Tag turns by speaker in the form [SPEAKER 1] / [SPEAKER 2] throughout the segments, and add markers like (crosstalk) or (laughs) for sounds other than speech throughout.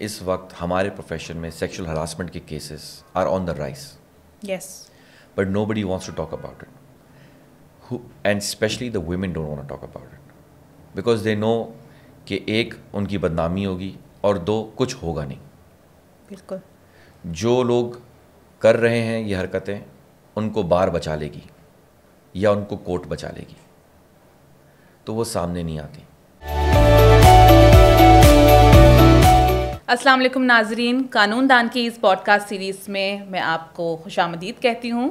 [SPEAKER 1] इस वक्त हमारे प्रोफेशन में सेक्सुअल हरासमेंट के cases are on the rise yes but nobody wants to talk about it and specially the women don't want talk about it because they know कि एक उनकी बदनामी होगी और दो कुछ होगा नहीं बिल्कुल जो लोग कर रहे हैं ये हरकतें उनको बार बचा लेगी या उनको कोर्ट बचा लेगी तो वो सामने नहीं आती
[SPEAKER 2] असलम नाजरीन कानून दान की इस पॉडकास्ट सीरीज़ में मैं आपको खुश आमदीद कहती हूँ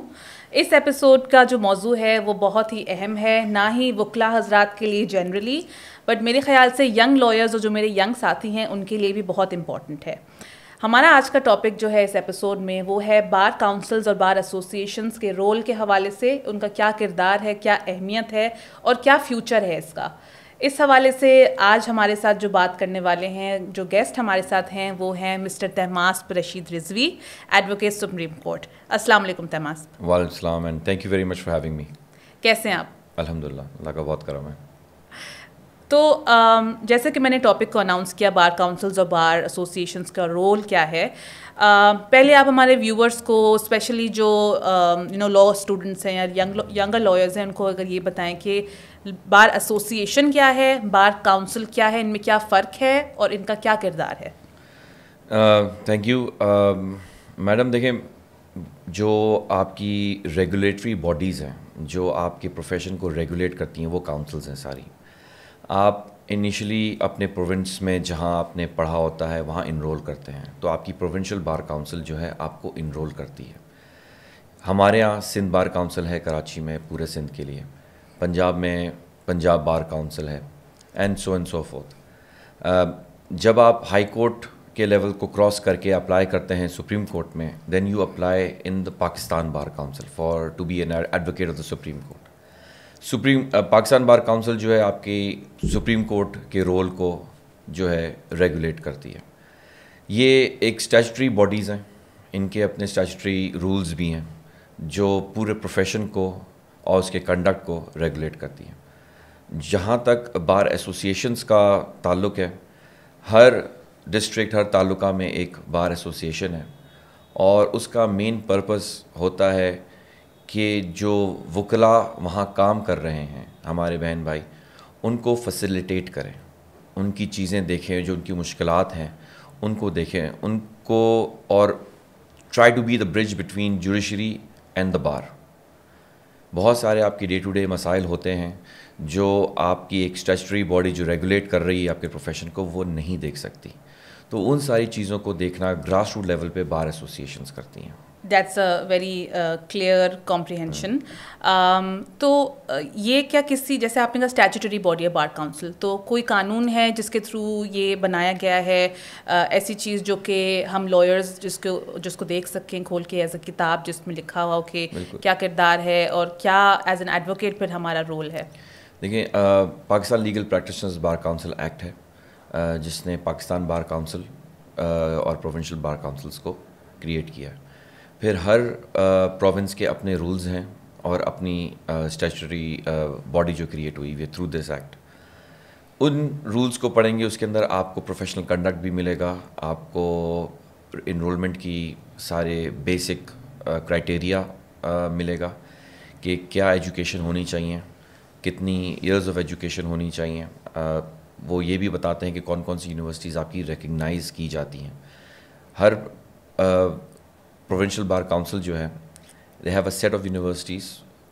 [SPEAKER 2] इस एपिसोड का जो मौजू है वो बहुत ही अहम है ना ही वकला हजरात के लिए जनरली बट मेरे ख्याल से यंग लॉयर्स और जो मेरे यंग साथी हैं उनके लिए भी बहुत इम्पॉर्टेंट है हमारा आज का टॉपिक जो है इस एपिसोड में वो है बार काउंसिल्स और बार एसोसिएशंस के रोल के हवाले से उनका क्या किरदार है क्या अहमियत है और क्या फ्यूचर है इसका इस हवाले से आज हमारे साथ जो बात करने वाले हैं जो गेस्ट हमारे साथ हैं वो हैं mister Tahmasp Rashid Rizvi advocate supreme court अस्सलाम वालेकुम तहमास्प
[SPEAKER 1] वालेकुम and thank you very much for having me कैसे हैं आप अल्हम्दुलिल्लाह अल्लाह का बहुत करम है
[SPEAKER 2] तो जैसे कि मैंने टॉपिक को अनाउंस किया बार काउंसिल्स और बार एसोसिएशंस का रोल क्या है पहले आप हमारे व्यूअर्स को स्पेशली जो यू नो लॉ स्टूडेंट्स हैं या यंग यंगर लॉयर्स हैं उनको अगर ये बताएं कि बार एसोसिएशन क्या है बार काउंसिल क्या है इनमें क्या फ़र्क है और इनका क्या किरदार है
[SPEAKER 1] थैंक यू मैडम देखें जो आपकी रेगुलेटरी बॉडीज़ हैं जो आपके प्रोफेशन को रेगुलेट करती हैं वो काउंसिल्स हैं सारी आप इनिशियली अपने प्रोविंस में जहां आपने पढ़ा होता है वहां इनरोल करते हैं तो आपकी प्रोविंशियल बार काउंसिल जो है आपको इनरोल करती है हमारे यहाँ सिंध बार काउंसिल है कराची में पूरे सिंध के लिए पंजाब में पंजाब बार काउंसिल है and so and so forth जब आप हाई कोर्ट के लेवल को क्रॉस करके अप्लाई करते हैं सुप्रीम कोर्ट में then you apply in the Pakistan bar council for to be an advocate of the supreme court supreme uh, Pakistan bar council जो है आपकी सुप्रीम कोर्ट के रोल को जो है रेगुलेट करती है ये एक स्टैचरी बॉडीज़ हैं इनके अपने स्टैचरी रूल्स भी हैं जो पूरे प्रोफेशन को और उसके कंडक्ट को रेगुलेट करती हैं जहाँ तक बार एसोसिएशंस का ताल्लुक है हर डिस्ट्रिक्ट हर तालुका में एक बार एसोसिएशन है और उसका मेन पर्पस होता है कि जो वकला वहाँ काम कर रहे हैं हमारे बहन भाई उनको फैसिलिटेट करें उनकी चीज़ें देखें जो उनकी मुश्किल हैं उनको देखें उनको और try to be the bridge between judiciary and the bar बहुत सारे आपके डे टू डे मसाइल होते हैं जो आपकी एक स्टेचुरी बॉडी जो रेगुलेट कर रही है आपके प्रोफेशन को वो नहीं देख सकती तो उन सारी चीज़ों को देखना ग्रास रूट लेवल पे बार एसोसिएशंस करती हैं
[SPEAKER 2] that's a very clear comprehension तो uh, ये क्या किसी जैसे आपने कहा स्टैचूटरी बॉडी है बार काउंसिल तो कोई कानून है जिसके थ्रू ये बनाया गया है uh, ऐसी चीज़ जो कि हम लॉयर्स जिसको जिसको देख सकें खोल के एज अ किताब जिसमें लिखा हुआ हो कि क्या किरदार है और क्या एज एन एडवोकेट फिर हमारा रोल है
[SPEAKER 1] देखिए Pakistan legal practitioners bar council act है uh, जिसने पाकिस्तान बार काउंसिल और प्रोविशल बार काउंसिल्स को क्रिएट किया है फिर हर प्रोविंस के अपने रूल्स हैं और अपनी स्टैचरी बॉडी जो क्रिएट हुई हुई थ्रू दिस एक्ट उन रूल्स को पढ़ेंगे उसके अंदर आपको प्रोफेशनल कंडक्ट भी मिलेगा आपको इनरोलमेंट की सारे बेसिक क्राइटेरिया मिलेगा कि क्या एजुकेशन होनी चाहिए कितनी ईयर्स ऑफ एजुकेशन होनी चाहिए आ, वो ये भी बताते हैं कि कौन कौन सी यूनिवर्सिटीज़ आपकी रिकग्नाइज़ की जाती हैं हर प्रोविंशियल बार काउंसिल जो है they have a set of universities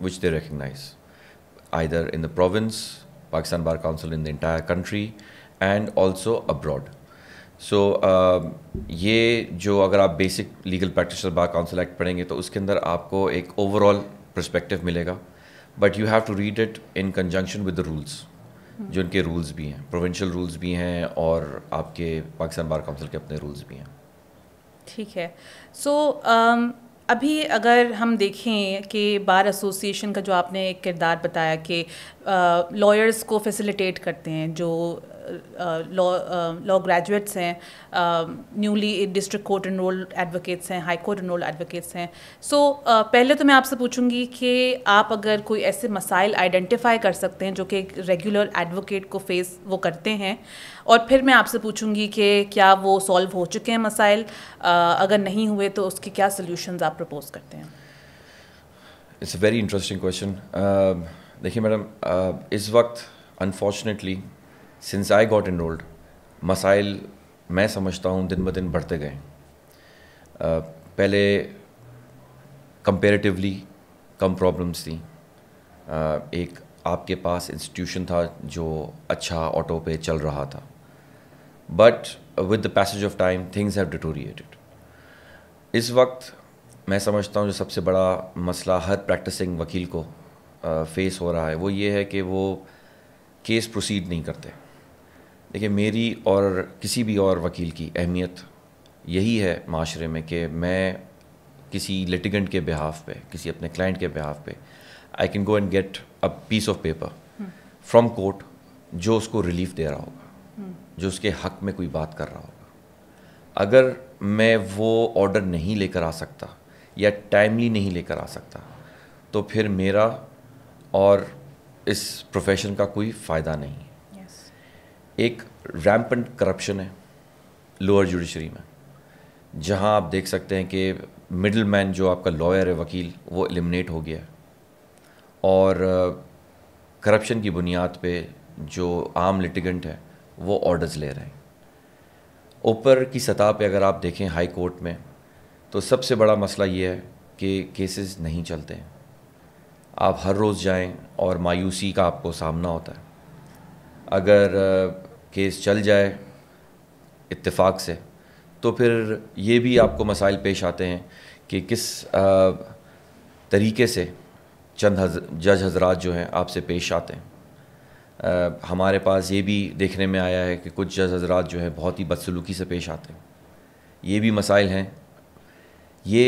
[SPEAKER 1] which they recognize either in the province Pakistan bar council in the entire country and also abroad so so, uh, ये जो अगर आप basic legal practitioner bar council act पढ़ेंगे तो उसके अंदर आपको एक ओवरऑल प्रस्पेक्टिव मिलेगा but you have to read it in conjunction with the rules जो इनके रूल्स भी हैं प्रोविंशियल रूल्स भी हैं और आपके पाकिस्तान बार काउंसिल के अपने रूल्स भी हैं
[SPEAKER 2] ठीक है सो so, um, अभी अगर हम देखें कि बार एसोसिएशन का जो आपने एक किरदार बताया कि लॉयर्स uh, को फैसिलिटेट करते हैं जो लॉ लॉ ग्रेजुएट्स हैं newly district court enrolled advocates हैं हाई कोर्ट इनरोल्ड एडवोकेट्स हैं सो uh, पहले तो मैं आपसे पूछूंगी कि आप अगर कोई ऐसे मसाइल आइडेंटिफाई कर सकते हैं जो कि एक रेगुलर एडवोकेट को फेस वो करते हैं और फिर मैं आपसे पूछूंगी कि क्या वो सॉल्व हो चुके हैं मसाइल uh, अगर नहीं हुए तो उसके क्या सोल्यूशन आप प्रपोज करते हैं
[SPEAKER 1] it's a very interesting question देखिए मैडम uh, इस वक्त unfortunately since I got enrolled मसाइल मैं समझता हूँ दिन ब दिन बढ़ते गए पहले कंपेरेटिवली कम प्रॉब्लम्स थी एक आपके पास इंस्टीट्यूशन था जो अच्छा ऑटो पे चल रहा था but with the passage of time things have deteriorated इस वक्त मैं समझता हूँ जो सबसे बड़ा मसला हर प्रैक्टिसिंग वकील को फेस हो रहा है वो ये है कि वो केस प्रोसीड नहीं करते देखिए मेरी और किसी भी और वकील की अहमियत यही है माशरे में कि मैं किसी लिटिगेंट के बिहाफ पे किसी अपने क्लाइंट के बिहाफ पे I can go and get a piece of paper from court जो उसको रिलीफ दे रहा होगा हम्म। जो उसके हक में कोई बात कर रहा होगा अगर मैं वो ऑर्डर नहीं लेकर आ सकता या टाइमली नहीं लेकर आ सकता तो फिर मेरा और इस प्रोफेशन का कोई फ़ायदा नहीं एक रैम्पंट करप्शन है लोअर जुडिशरी में जहां आप देख सकते हैं कि मिडल मैन जो आपका लॉयर है वकील वो एलिमिनेट हो गया है और करप्शन की बुनियाद पे जो आम लिटिगेंट है वो ऑर्डर्स ले रहे हैं ऊपर की सतह पे अगर आप देखें हाई कोर्ट में तो सबसे बड़ा मसला ये है कि केसेस नहीं चलते हैं आप हर रोज़ जाएं और मायूसी का आपको सामना होता है अगर केस चल जाए इत्तेफाक से तो फिर ये भी आपको मसाइल पेश आते हैं कि किस तरीके से चंद जज हजरात जो हैं आपसे पेश आते हैं आ, हमारे पास ये भी देखने में आया है कि कुछ जज हजरात जो हैं बहुत ही बदसलूकी से पेश आते हैं ये भी मसाइल हैं ये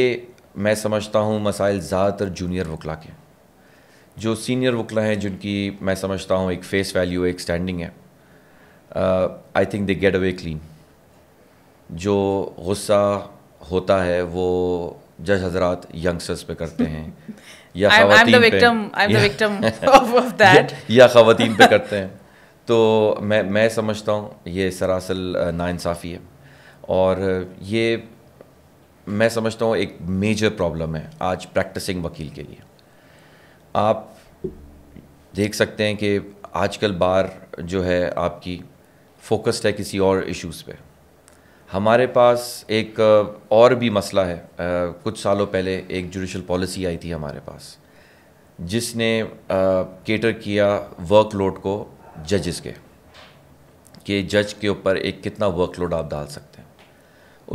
[SPEAKER 1] मैं समझता हूँ मसाइल ज़्यादातर जूनियर वकला के जो सीनियर वकला हैं जिनकी मैं समझता हूँ एक फ़ेस वैल्यू एक स्टैंडिंग है I think they get away clean जो गुस्सा होता है वो जज हजरात यंगस्टर्स पे करते हैं या (laughs) खातन पे (laughs) पे करते हैं तो मैं मैं समझता हूँ ये सरासल uh, नाानसाफ़ी है और uh, ये मैं समझता हूँ एक मेजर प्रॉब्लम है आज प्रैक्टिसिंग वकील के लिए आप देख सकते हैं कि आजकल बार जो है आपकी फोकस्ड है किसी और इश्यूज़ पे हमारे पास एक और भी मसला है कुछ सालों पहले एक जुडिशल पॉलिसी आई थी हमारे पास जिसने केटर किया वर्कलोड को जजेस के कि जज के ऊपर एक कितना वर्कलोड आप डाल सकते हैं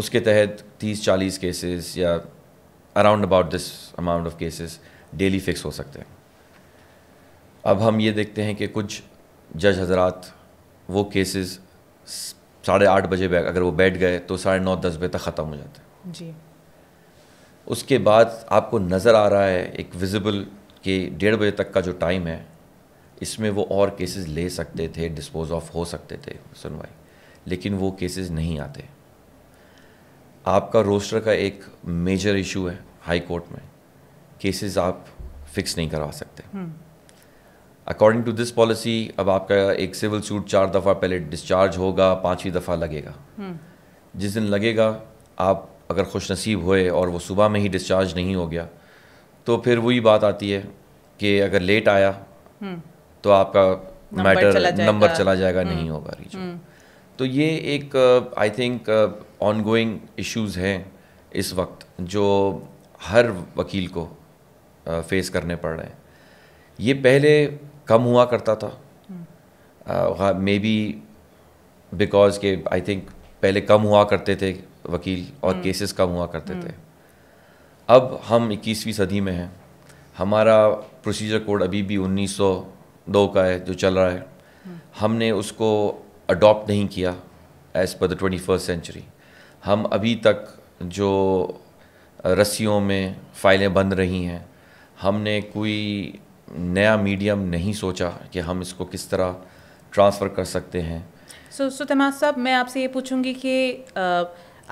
[SPEAKER 1] उसके तहत तीस चालीस केसेस या around about this amount of cases daily fix हो सकते हैं अब हम ये देखते हैं कि कुछ जज हजरात वो केसेस साढ़े आठ बजे अगर वो बैठ गए तो साढ़े नौ दस बजे तक ख़त्म हो जाते हैं जी उसके बाद आपको नज़र आ रहा है एक विजिबल कि डेढ़ बजे तक का जो टाइम है इसमें वो और केसेस ले सकते थे डिस्पोज ऑफ हो सकते थे सुनवाई लेकिन वो केसेस नहीं आते आपका रोस्टर का एक मेजर इशू है हाई कोर्ट में केसेस आप फिक्स नहीं करवा सकते हम्म। अकॉर्डिंग टू दिस पॉलिसी अब आपका एक सिविल सूट चार दफ़ा पहले डिस्चार्ज होगा पाँचवीं दफ़ा लगेगा हम्म। जिस दिन लगेगा आप अगर खुश नसीब हुए और वो सुबह में ही डिस्चार्ज नहीं हो गया तो फिर वही बात आती है कि अगर लेट आया हम्म। तो आपका मैटर नंबर चला जाएगा हम्म। नहीं होगा रिजो तो ये एक I think ongoing issues हैं इस वक्त जो हर वकील को फेस uh, करने पड़ रहे हैं ये पहले कम हुआ करता था मे बी बिकॉज के आई थिंक पहले कम हुआ करते थे वकील और केसेस हम्म। कम हुआ करते हम्म। थे अब हम 21वीं सदी में हैं हमारा प्रोसीजर कोड अभी भी 1902 का है जो चल रहा है हम्म। हमने उसको अडॉप्ट नहीं किया as per the twenty first century हम अभी तक जो रस्सियों में फाइलें बंद रही हैं हमने कोई नया मीडियम नहीं सोचा कि हम इसको किस तरह ट्रांसफ़र कर सकते हैं
[SPEAKER 2] सो so, सुतमा साहब मैं आपसे ये पूछूंगी कि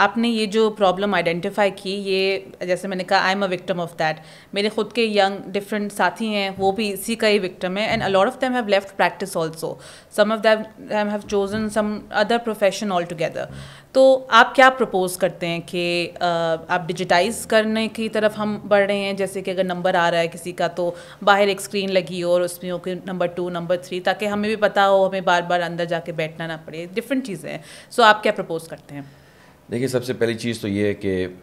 [SPEAKER 2] आपने ये जो प्रॉब्लम आइडेंटिफाई की ये जैसे मैंने कहा I am a victim of that मेरे खुद के यंग डिफरेंट साथी हैं वो भी इसी का ही विक्टम है and a lot of them have left practice also some of them have chosen some other profession altogether तो आप क्या प्रपोज करते हैं कि आप डिजिटाइज करने की तरफ हम बढ़ रहे हैं जैसे कि अगर नंबर आ रहा है किसी का तो बाहर एक स्क्रीन लगी हो और उसमें okay number two number three ताकि हमें भी पता हो हमें बार बार अंदर जाके बैठना ना पड़े डिफरेंट चीज़ें हैं सो आप क्या प्रपोज करते हैं
[SPEAKER 1] देखिए सबसे पहली चीज़ तो ये है कि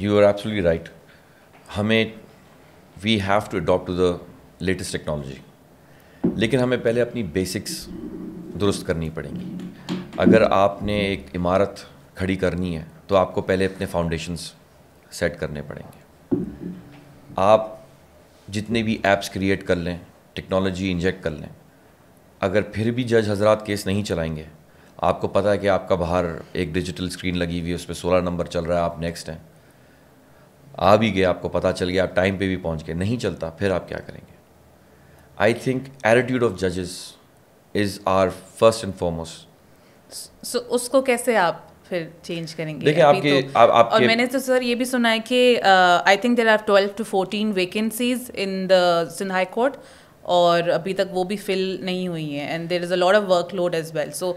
[SPEAKER 1] यू आर एब्सोल्युटली राइट हमें we have to adopt the latest technology लेकिन हमें पहले अपनी बेसिक्स दुरुस्त करनी पड़ेंगी अगर आपने एक इमारत खड़ी करनी है तो आपको पहले अपने फाउंडेशंस सेट करने पड़ेंगे आप जितने भी ऐप्स क्रिएट कर लें टेक्नोलॉजी इंजेक्ट कर लें अगर फिर भी जज हजरात केस नहीं चलाएंगे आपको पता है कि आपका बाहर एक डिजिटल स्क्रीन लगी हुई है उस पर सोलह नंबर चल रहा है आप नेक्स्ट हैं आ भी गए आपको पता चल गया आप टाइम पे भी पहुंच गए नहीं चलता फिर आप क्या करेंगे आई थिंक एटीट्यूड ऑफ जजेस is our first and foremost
[SPEAKER 2] so उसको कैसे आप फिर चेंज करेंगे देखिए आपके तो, आप, आपके और मैंने तो सर ये भी सुना है कि I think there are twelve to fourteen vacancies in the Sindh high court और अभी तक वो भी फिल नहीं हुई है and there is a lot of work load as well so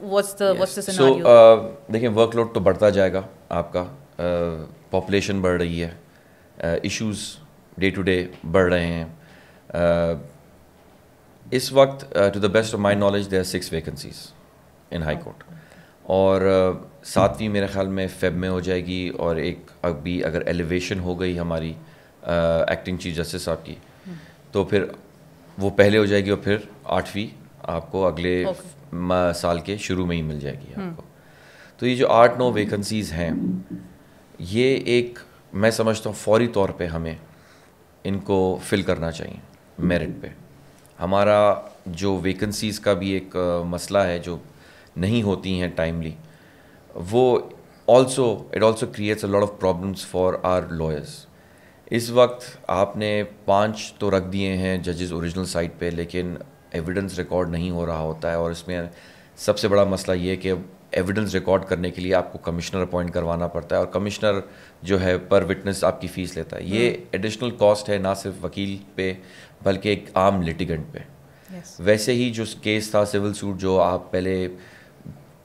[SPEAKER 2] what's uh, देखिए
[SPEAKER 1] वर्कलोड तो बढ़ता जाएगा आपका पॉपुलेशन uh, बढ़ रही है इश्यूज डे टू डे बढ़ रहे हैं uh, इस वक्त to the best of my knowledge there six vacancies in high court और uh, सातवीं मेरे ख्याल में फेब में हो जाएगी और एक अभी अगर एलिवेशन हो गई हमारी एक्टिंग चीफ जस्टिस साहब की हम्म। तो फिर वो पहले हो जाएगी और फिर आठवीं आपको अगले okay. साल के शुरू में ही मिल जाएगी हम्म। आपको तो ये जो आठ नौ वेकेंसीज़ हैं ये एक मैं समझता हूँ फौरी तौर पे हमें इनको फिल करना चाहिए मेरिट पे हमारा जो वेकेंसीज़ का भी एक मसला है जो नहीं होती हैं टाइमली वो also it also creates a lot of problems for our lawyers इस वक्त आपने पांच तो रख दिए हैं जजेस ओरिजिनल साइट पे लेकिन एविडेंस रिकॉर्ड नहीं हो रहा होता है और इसमें सबसे बड़ा मसला ये कि एविडेंस रिकॉर्ड करने के लिए आपको कमिश्नर अपॉइंट करवाना पड़ता है और कमिश्नर जो है पर विटनेस आपकी फ़ीस लेता है ये एडिशनल हम्म। कॉस्ट है ना सिर्फ वकील पे बल्कि एक आम लिटिगेंट पे yes. वैसे ही जो केस था सिविल सूट जो आप पहले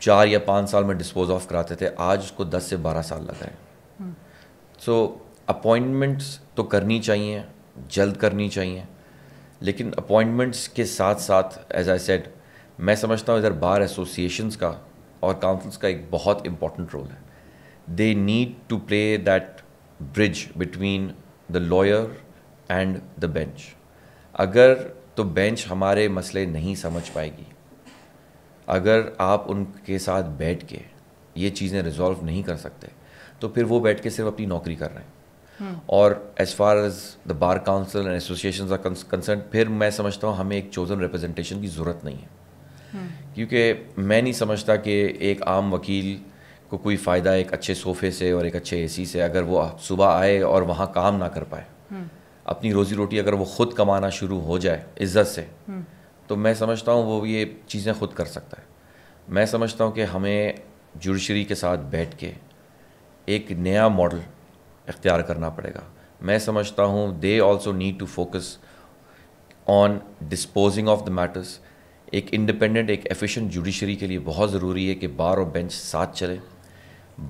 [SPEAKER 1] चार या पाँच साल में डिस्पोज ऑफ कराते थे आज उसको दस से बारह साल लगाए सो hmm. अपॉइंटमेंट्स so, तो करनी चाहिए जल्द करनी चाहिए लेकिन अपॉइंटमेंट्स के साथ साथ एज आई सेड मैं समझता हूँ इधर बार एसोसिएशंस का और काउंसिल्स का एक बहुत इम्पॉर्टेंट रोल है they need to play that bridge between the lawyer and the bench अगर तो बेंच हमारे मसले नहीं समझ पाएगी अगर आप उनके साथ बैठ के ये चीज़ें रिजॉल्व नहीं कर सकते तो फिर वो बैठ के सिर्फ अपनी नौकरी कर रहे हैं और as far as the bar council and association are concern फिर मैं समझता हूँ हमें एक चोजन रिप्रेजेंटेशन की ज़रूरत नहीं है क्योंकि मैं नहीं समझता कि एक आम वकील को कोई फ़ायदा एक अच्छे सोफे से और एक अच्छे एसी से अगर वो सुबह आए और वहाँ काम ना कर पाए अपनी रोज़ी रोटी अगर वो ख़ुद कमाना शुरू हो जाए इज़्ज़त से तो मैं समझता हूँ वो ये चीज़ें ख़ुद कर सकता है मैं समझता हूँ कि हमें जुडिशरी के साथ बैठ के एक नया मॉडल इख्तियार करना पड़ेगा मैं समझता हूँ they also need to focus on disposing of the matters एक इंडिपेंडेंट एक एफिशिएंट जुडिशरी के लिए बहुत ज़रूरी है कि बार और बेंच साथ चले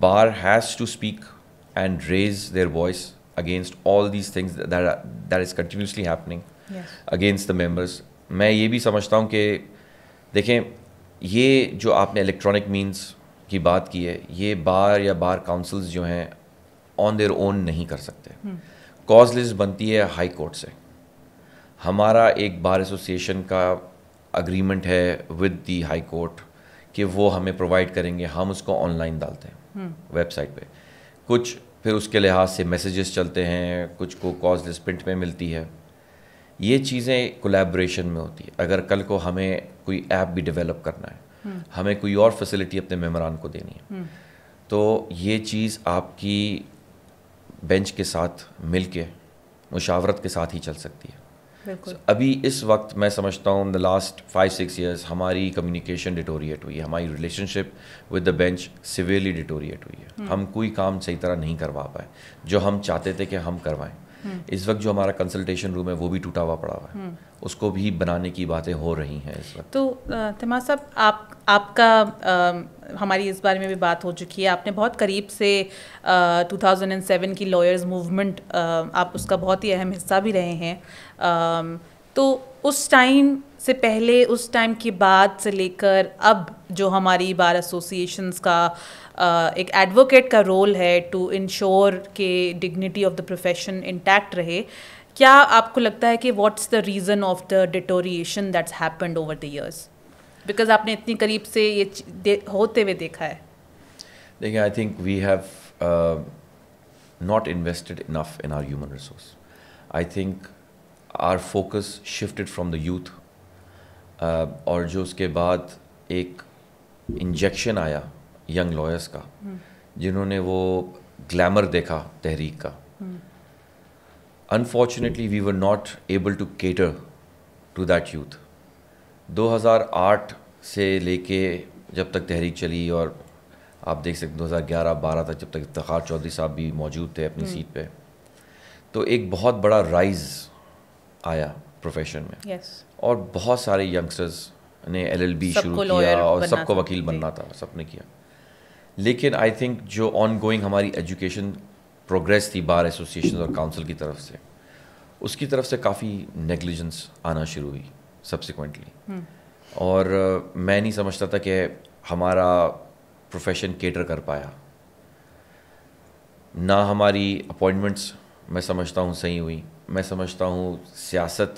[SPEAKER 1] bar has to speak and raise their voice against all these things that is continuously happening against the members मैं ये भी समझता हूँ कि देखें ये जो आपने इलेक्ट्रॉनिक मीन्स की बात की है ये बार या बार काउंसिल्स जो हैं ऑन देयर ओन नहीं कर सकते कॉज लिस्ट बनती है हाई कोर्ट से हमारा एक बार एसोसिएशन का अग्रीमेंट है विद दी हाई कोर्ट कि वो हमें प्रोवाइड करेंगे हम उसको ऑनलाइन डालते हैं वेबसाइट हम्म। पे कुछ फिर उसके लिहाज से मैसेजेस चलते हैं कुछ को कॉज लिस्ट प्रिंट में मिलती है ये चीज़ें कोलेब्रेशन में होती है अगर कल को हमें कोई ऐप भी डेवलप करना है हम्म। हमें कोई और फैसिलिटी अपने मेमरान को देनी है हम्म। तो ये चीज़ आपकी बेंच के साथ मिल के मुशावरत के साथ ही चल सकती है so, अभी इस वक्त मैं समझता हूँ the last five six years हमारी कम्युनिकेशन डिटोरिएट हुई है हमारी relationship with the bench severely deteriorate हुई है hmm. हम कोई काम सही तरह नहीं करवा पाए जो हम चाहते थे कि हम करवाएं hmm. इस वक्त जो हमारा कंसल्टेशन रूम है वो भी टूटा हुआ पड़ा हुआ है hmm. उसको भी बनाने की बातें हो रही हैं इस वक्त
[SPEAKER 3] तो
[SPEAKER 2] तमाम साहब आप आपका हमारी इस बारे में भी बात हो चुकी है आपने बहुत करीब से टू थाउजेंड एंड सेवन की लॉयर्स मूवमेंट आप उसका बहुत ही अहम हिस्सा भी रहे हैं तो उस टाइम से पहले उस टाइम के बाद से लेकर अब जो हमारी बार एसोसिएशंस का एक एडवोकेट का रोल है टू इंश्योर के dignity of the profession intact रहे क्या आपको लगता है कि what's the reason of the deterioration that's happened over the years because आपने इतनी करीब से ये होते हुए देखा है
[SPEAKER 1] देखिए I think we have not invested enough in our human resource I think our focus shifted from the youth और जो उसके बाद एक इंजेक्शन आया यंग लॉयर्स का हम्म। जिन्होंने वो ग्लैमर देखा तहरीक का unfortunately we were not able to cater to that youth 2008 से लेके जब तक तहरीक चली और आप देख सकते 2011-12 तक जब तक इफ्तार चौधरी साहब भी मौजूद थे अपनी हम्म। सीट पे तो एक बहुत बड़ा राइज आया प्रोफेशन में yes. और बहुत सारे यंगस्टर्स ने एलएलबी शुरू किया और सबको वकील बनना था सबने किया लेकिन आई थिंक जो ऑन गोइंग हमारी एजुकेशन प्रोग्रेस थी बार एसोसिएशन और काउंसिल की तरफ से उसकी तरफ से काफ़ी नेग्लिजेंस आना शुरू हुई सब्सिक्वेंटली और uh, मैं नहीं समझता था कि हमारा प्रोफेशन केटर कर पाया ना हमारी अपॉइंटमेंट्स मैं समझता हूँ सही हुई मैं समझता हूँ सियासत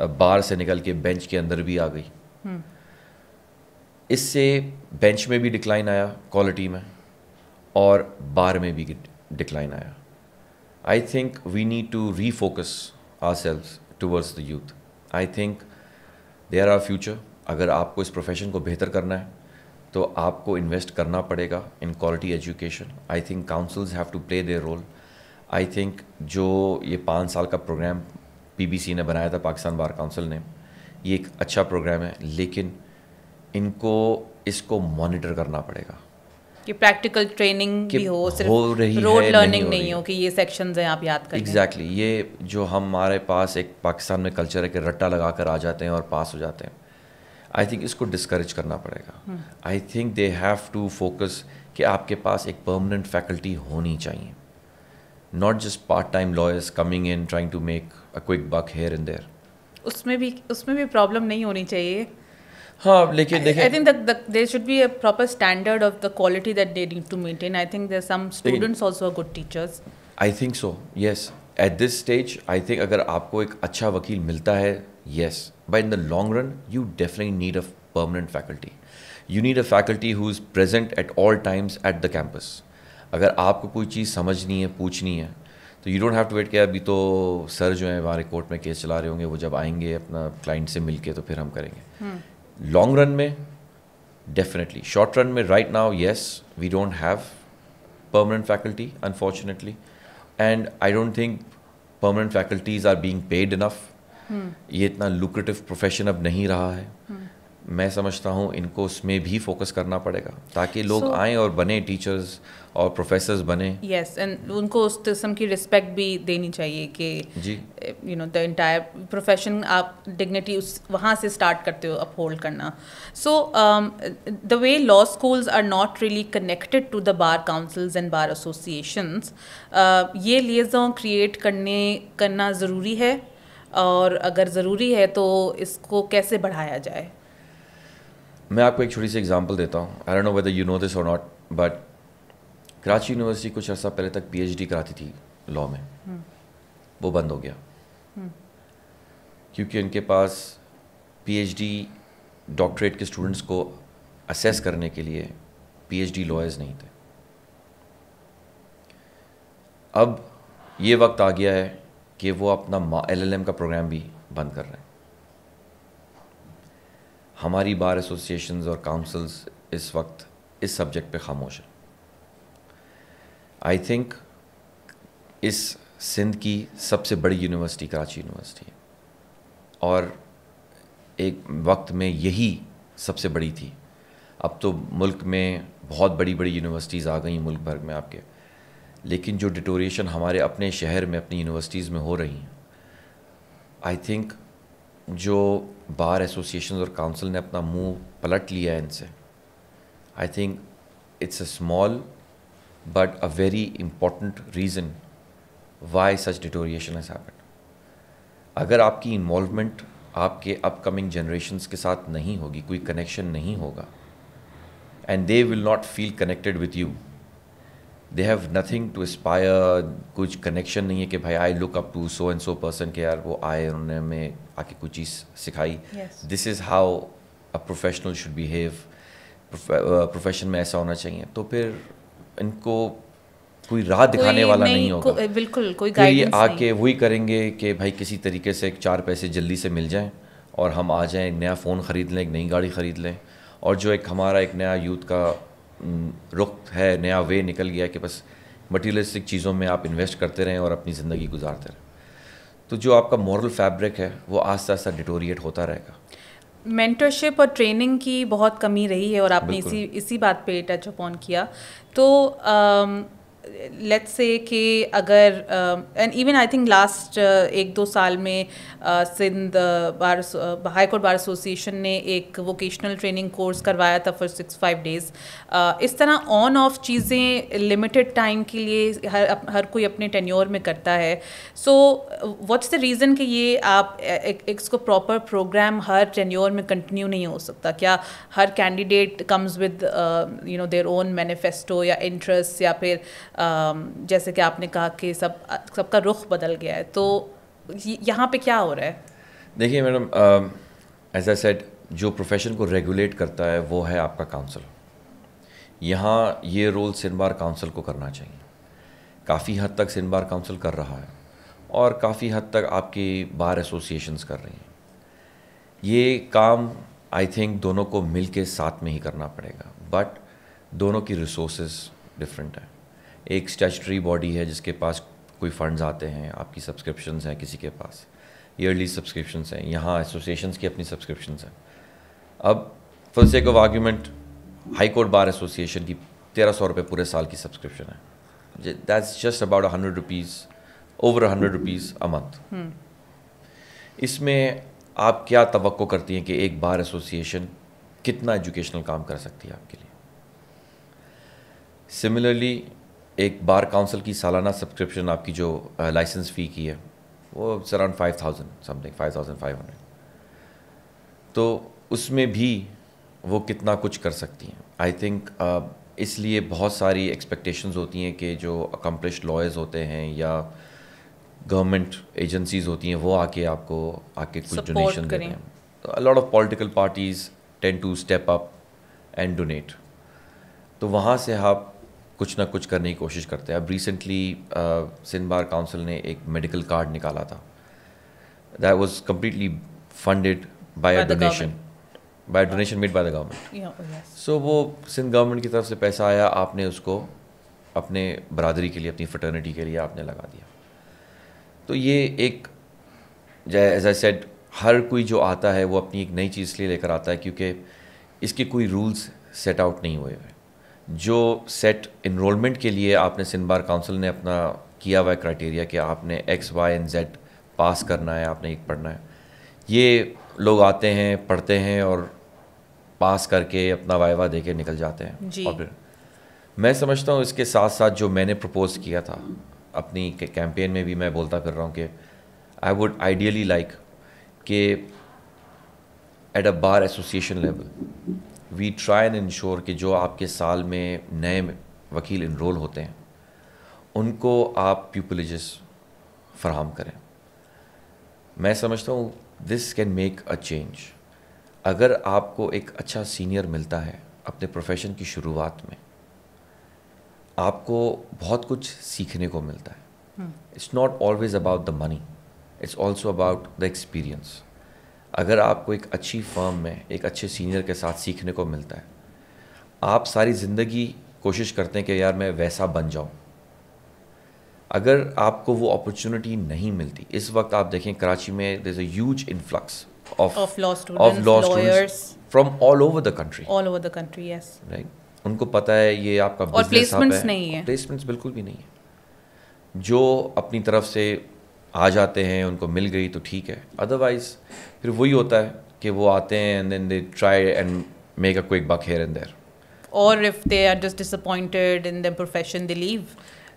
[SPEAKER 1] uh, बाहर से निकल के बेंच के अंदर भी आ गई इससे बेंच में भी डिक्लाइन आया क्वालिटी में और बार में भी डिक्लाइन आया I think we need to refocus ourselves towards the youth I think they are future अगर आपको इस प्रोफेशन को बेहतर करना है तो आपको इन्वेस्ट करना पड़ेगा in quality education I think councils have to play their role I think जो ये पाँच साल का प्रोग्राम पीबीसी ने बनाया था पाकिस्तान बार काउंसिल ने ये एक अच्छा प्रोग्राम है लेकिन इनको इसको मॉनिटर करना पड़ेगा
[SPEAKER 2] कि प्रैक्टिकल ट्रेनिंग भी हो सिर्फ रही रोड लर्निंग नहीं, नहीं हो कि ये सेक्शंस हैं आप याद करें
[SPEAKER 1] एग्जैक्टली exactly. ये जो हमारे पास एक पाकिस्तान में कल्चर है कि रट्टा लगा कर आ जाते हैं और पास हो जाते हैं आई थिंक इसको डिस्करेज करना पड़ेगा I think they have to focus कि आपके पास एक परमानेंट फैकल्टी होनी चाहिए not just part time lawyers coming in trying to make a quick buck here in there
[SPEAKER 2] उसमें भी उसमें भी प्रॉब्लम नहीं होनी चाहिए
[SPEAKER 1] हाँ लेकिन देखिए I think
[SPEAKER 2] there should be a proper standard of the quality that they need to maintain I think there some students also are good teachers
[SPEAKER 1] I think so yes at this stage I think अगर आपको एक अच्छा वकील मिलता है yes but in the long run you definitely need a permanent faculty you need a faculty who is present at all times at the campus अगर आपको कोई चीज़ समझनी है पूछनी है तो you don't have to wait के अभी तो सर जो है हमारे कोर्ट में केस चला रहे होंगे वो जब आएंगे अपना क्लाइंट से मिलके तो फिर हम करेंगे hmm. लॉन्ग रन में डेफिनेटली शॉर्ट रन में right now yes we don't have permanent faculty unfortunately and I don't think permanent faculties are being paid enough ये इतना लुक्रेटिव प्रोफेशन अब नहीं रहा है hmm. मैं समझता हूँ इनको उसमें भी फोकस करना पड़ेगा ताकि लोग so, आएँ और बने टीचर्स और प्रोफेसर्स बने
[SPEAKER 2] यस yes, एंड उनको उस किस्म की रिस्पेक्ट भी देनी चाहिए कि जी you know the entire profession आप डिग्निटी उस वहाँ से स्टार्ट करते हो अपहोल्ड करना so the way law schools are not really connected to the bar councils and bar associations ये लियजों क्रिएट करने करना ज़रूरी है और अगर ज़रूरी है तो इसको कैसे बढ़ाया जाए
[SPEAKER 1] मैं आपको एक छोटी सी एग्जांपल देता हूँ I know whether you know this or not but Karachi university कुछ अर्सा पहले तक पीएचडी कराती थी लॉ में hmm. वो बंद हो गया hmm. क्योंकि उनके पास पीएचडी डॉक्टरेट के स्टूडेंट्स को असेस करने के लिए पीएचडी लॉयर्स नहीं थे अब ये वक्त आ गया है कि वो अपना एलएलएम का प्रोग्राम भी बंद कर रहे हैं हमारी बार एसोसिएशन और काउंसल्स इस वक्त इस सब्जेक्ट पे खामोश हैं आई थिंक इस सिंध की सबसे बड़ी यूनिवर्सिटी कराची यूनिवर्सिटी है और एक वक्त में यही सबसे बड़ी थी अब तो मुल्क में बहुत बड़ी बड़ी यूनिवर्सिटीज़ आ गई मुल्क भर में आपके लेकिन जो डिटोरेशन हमारे अपने शहर में अपनी यूनिवर्सिटीज़ में हो रही हैं आई थिंक जो बार एसोसिएशन और काउंसिल ने अपना मुंह पलट लिया है इनसे I think it's a small but a very important reason why such deterioration has happen अगर आपकी इन्वॉल्वमेंट आपके अपकमिंग जनरेशन्स के साथ नहीं होगी कोई कनेक्शन नहीं होगा and they will not feel connected with you they have nothing to aspire कुछ कनेक्शन नहीं है कि भाई I look up to so and so person के यार वो आए उन्होंने हमें आके कुछ चीज़ सिखाई this is how a professional should behave profession में ऐसा होना चाहिए तो फिर इनको कोई राह दिखाने वाला नहीं, नहीं होगा को, बिल्कुल कोई गाइडेंस आके वही करेंगे कि भाई किसी तरीके से चार पैसे जल्दी से मिल जाएं और हम आ जाएं एक नया फ़ोन ख़रीद लें एक नई गाड़ी ख़रीद लें और जो एक हमारा एक नया यूथ का रुख है नया वे निकल गया कि बस मटीरियलिस्टिक चीज़ों में आप इन्वेस्ट करते रहें और अपनी ज़िंदगी गुजारते रहें तो जो आपका मॉरल फैब्रिक है वो आस्ता आस्ता डिटोरिएट होता रहेगा
[SPEAKER 2] मेंटरशिप और ट्रेनिंग की बहुत कमी रही है और आपने इसी इसी बात पे टच अपॉन किया तो आ, लेट्स से कि अगर and even I think last एक दो साल में uh, Sindh uh, bar high court bar association ने एक वोकेशनल ट्रेनिंग कोर्स करवाया था फॉर सिक्स फाइव डेज़ इस तरह ऑन ऑफ चीज़ें लिमिटेड टाइम के लिए हर हर कोई अपने टेन्योर में करता है सो व्हाट्स द रीज़न कि ये आप इसको प्रॉपर प्रोग्राम हर टेन्योर में कंटिन्यू नहीं हो सकता क्या हर candidate comes with you know their own manifesto या इंटरेस्ट या फिर जैसे कि आपने कहा कि सब सबका रुख बदल गया है तो यहाँ पे क्या हो रहा है
[SPEAKER 1] देखिए मैडम एज आई सेड जो प्रोफेशन को रेगुलेट करता है वो है आपका काउंसिल यहाँ ये रोल सिन बार काउंसिल को करना चाहिए काफ़ी हद तक सिन बार काउंसिल कर रहा है और काफ़ी हद तक आपकी बार एसोसिएशंस कर रही हैं ये काम आई थिंक दोनों को मिल के साथ में ही करना पड़ेगा बट दोनों की रिसोर्सेज डिफरेंट है एक स्टैचरी बॉडी है जिसके पास कोई फंड्स आते हैं आपकी सब्सक्रिप्शंस हैं किसी के पास ईयरली सब्सक्रिप्शंस हैं यहाँ एसोसिएशंस की अपनी सब्सक्रिप्शंस हैं अब for sake of argument high court bar association की तेरह सौ रुपये पूरे साल की सब्सक्रिप्शन है that's just about hundred rupees over hundred rupees a month इसमें आप क्या तो करती हैं कि एक बार एसोसिएशन कितना एजुकेशनल काम कर सकती है आपके लिए सिमिलरली एक बार काउंसिल की सालाना सब्सक्रिप्शन आपकी जो लाइसेंस फ़ी की है वो around five thousand something five thousand five hundred तो उसमें भी वो कितना कुछ कर सकती हैं आई थिंक इसलिए बहुत सारी एक्सपेक्टेशंस होती हैं कि जो अकम्पलिश लॉयर्स होते हैं या गवर्नमेंट एजेंसीज होती हैं वो आके आपको आके कुछ डोनेशन देते हैं lot of political parties tend to step up and donate तो वहाँ से आप कुछ ना कुछ करने की कोशिश करते हैं अब रिसेंटली सिंध बार काउंसिल ने एक मेडिकल कार्ड निकाला था that was completely funded by a donation by donation made by the government so वो सिंध गवर्नमेंट की तरफ से पैसा आया आपने उसको अपने बरदरी के लिए अपनी फटर्निटी के लिए आपने लगा दिया तो ये एक एज आई सेड हर कोई जो आता है वो अपनी एक नई चीज़ इसलिए लेकर आता है क्योंकि इसके कोई रूल्स सेट आउट नहीं हुए हुए जो सेट इनरोलमेंट के लिए आपने सिंध बार काउंसिल ने अपना किया हुआ है क्राइटेरिया कि आपने X Y and Z pass करना है आपने एक पढ़ना है ये लोग आते हैं पढ़ते हैं और पास करके अपना वाइवा दे के निकल जाते हैं जी। मैं समझता हूँ इसके साथ साथ जो मैंने प्रपोज किया था अपनी कैंपेन में भी मैं बोलता कर रहा हूँ कि आई वुड आइडियली लाइक कि at a bar association level we try and ensure कि जो आपके साल में नए वकील इनरोल होते हैं उनको आप प्यूपलेज फ्राहम करें मैं समझता हूँ this can make a change अगर आपको एक अच्छा सीनियर मिलता है अपने प्रोफेशन की शुरुआत में आपको बहुत कुछ सीखने को मिलता है it's not always about the money it's also about the experience अगर आपको एक अच्छी फर्म में एक अच्छे सीनियर के साथ सीखने को मिलता है आप सारी ज़िंदगी कोशिश करते हैं कि यार मैं वैसा बन जाऊं अगर आपको वो अपॉर्चुनिटी नहीं मिलती इस वक्त आप देखें कराची में there is an influx of of law students from all over the country
[SPEAKER 2] all over the country yes
[SPEAKER 1] right उनको पता है ये आपका और प्लेसमेंट्स नहीं है प्लेसमेंट्स बिल्कुल भी नहीं है जो अपनी तरफ से आ जाते हैं उनको मिल गई तो ठीक है अदरवाइज फिर वही होता है कि वो आते हैं and and they try make a quick buck here there
[SPEAKER 2] और if they are just disappointed in them profession they leave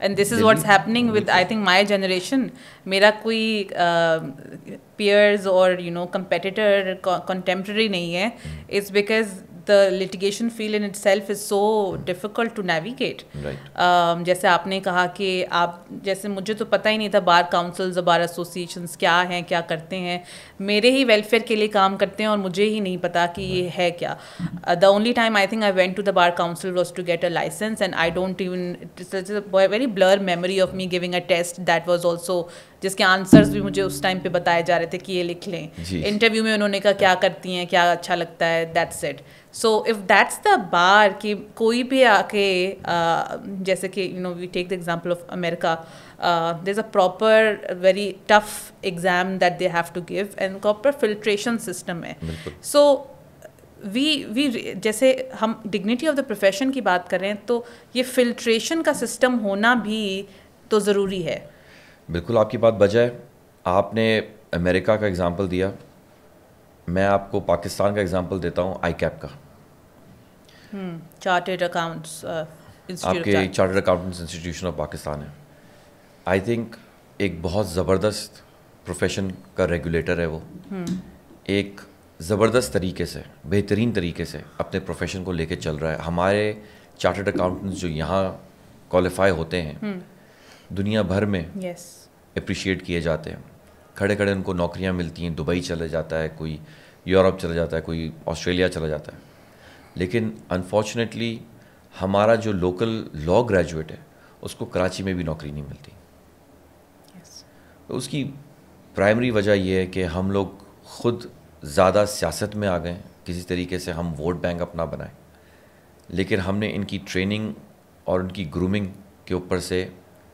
[SPEAKER 2] and this is what's happening with I think my generation मेरा कोई पियर्स और you know कम्पटिटर contemporary नहीं है it's because the litigation field in itself is so difficult to navigate. Right. Um, जैसे आपने कहा कि आप जैसे मुझे तो पता ही नहीं था बार काउंसिल्स और बार एसोसिएशन क्या हैं क्या करते हैं मेरे ही वेलफेयर के लिए काम करते हैं और मुझे ही नहीं पता कि ये है क्या the only time I think I went to the bar council was to get a license and I don't even very blur memory of me giving a test that was also जिसके answers भी मुझे उस time पे बताए जा रहे थे कि ये लिख लें इंटरव्यू में उन्होंने कहा क्या करती हैं क्या अच्छा लगता है that's it so if that's the bar कि कोई भी आके uh, जैसे कि you know we take the example of America there is a proper very tough exam that they have to give and proper filtration system है so we we जैसे हम dignity of the profession की बात करें तो ये filtration का system होना भी तो ज़रूरी है
[SPEAKER 1] बिल्कुल आपकी बात बजाय आपने अमेरिका का एग्ज़ाम्पल दिया मैं आपको पाकिस्तान का एग्ज़ाम्पल देता हूँ आई कैप का
[SPEAKER 2] चार्टेड hmm. अकाउंट्स uh, आपके
[SPEAKER 1] chartered accountants institution of Pakistan है आई थिंक एक बहुत ज़बरदस्त प्रोफेशन का रेगुलेटर है वो hmm. एक ज़बरदस्त तरीके से बेहतरीन तरीके से अपने प्रोफेशन को लेके चल रहा है हमारे चार्टर्ड अकाउंटेंट्स जो यहाँ क्वालिफाई होते हैं hmm. दुनिया भर में अप्रिशिएट किए जाते हैं खड़े खड़े उनको नौकरियाँ मिलती हैं दुबई चले जाता है कोई यूरोप चला जाता है कोई ऑस्ट्रेलिया चला जाता है लेकिन अनफॉर्चुनेटली हमारा जो लोकल लॉ ग्रेजुएट है उसको कराची में भी नौकरी नहीं मिलती yes. तो उसकी प्राइमरी वजह यह है कि हम लोग खुद ज़्यादा सियासत में आ गए किसी तरीके से हम वोट बैंक अपना बनाएं लेकिन हमने इनकी ट्रेनिंग और उनकी ग्रूमिंग के ऊपर से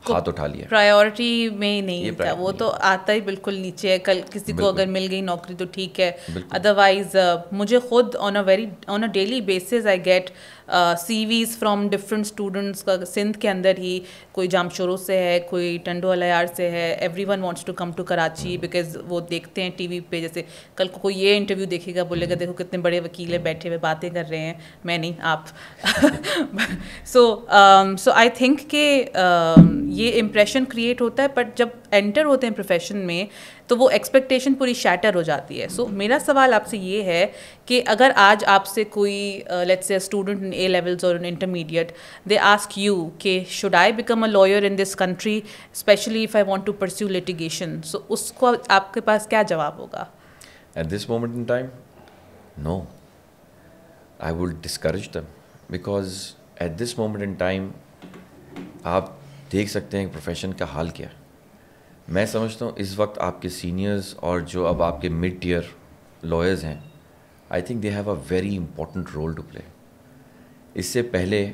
[SPEAKER 1] तो हाथ उठा लिया
[SPEAKER 2] प्रायोरिटी में नहीं था वो तो आता ही बिल्कुल नीचे है कल किसी को अगर मिल गई नौकरी तो ठीक है अदरवाइज uh, मुझे खुद on a very on a daily basis I get CVs from different students का सिंध के अंदर ही कोई जामशोरो से है कोई टंडो अलयार से है every one wants to come to Karachi because वो देखते हैं टी वी पर जैसे कल को कोई ये इंटरव्यू देखेगा बोलेगा hmm. देखो कितने बड़े वकील हैं बैठे हुए बातें कर रहे हैं मैं नहीं आप सो सो आई थिंक के uh, ये इम्प्रेशन क्रिएट होता है बट जब एंटर होते हैं प्रोफेशन में तो वो एक्सपेक्टेशन पूरी शैटर हो जाती है सो so, मेरा सवाल आपसे ये है कि अगर आज आपसे कोई let's say student in A levels और इंटरमीडिएट दे आस्क यू कि should I become a lawyer in this country specially if I want to pursue litigation सो उसको आपके पास क्या जवाब होगा
[SPEAKER 1] at this moment in time no I would discourage them because at this moment in time आप देख सकते हैं प्रोफेशन का हाल क्या है मैं समझता हूँ इस वक्त आपके सीनियर्स और जो अब आपके मिड टीयर लॉयर्स हैं I think they have a very important role to play इससे पहले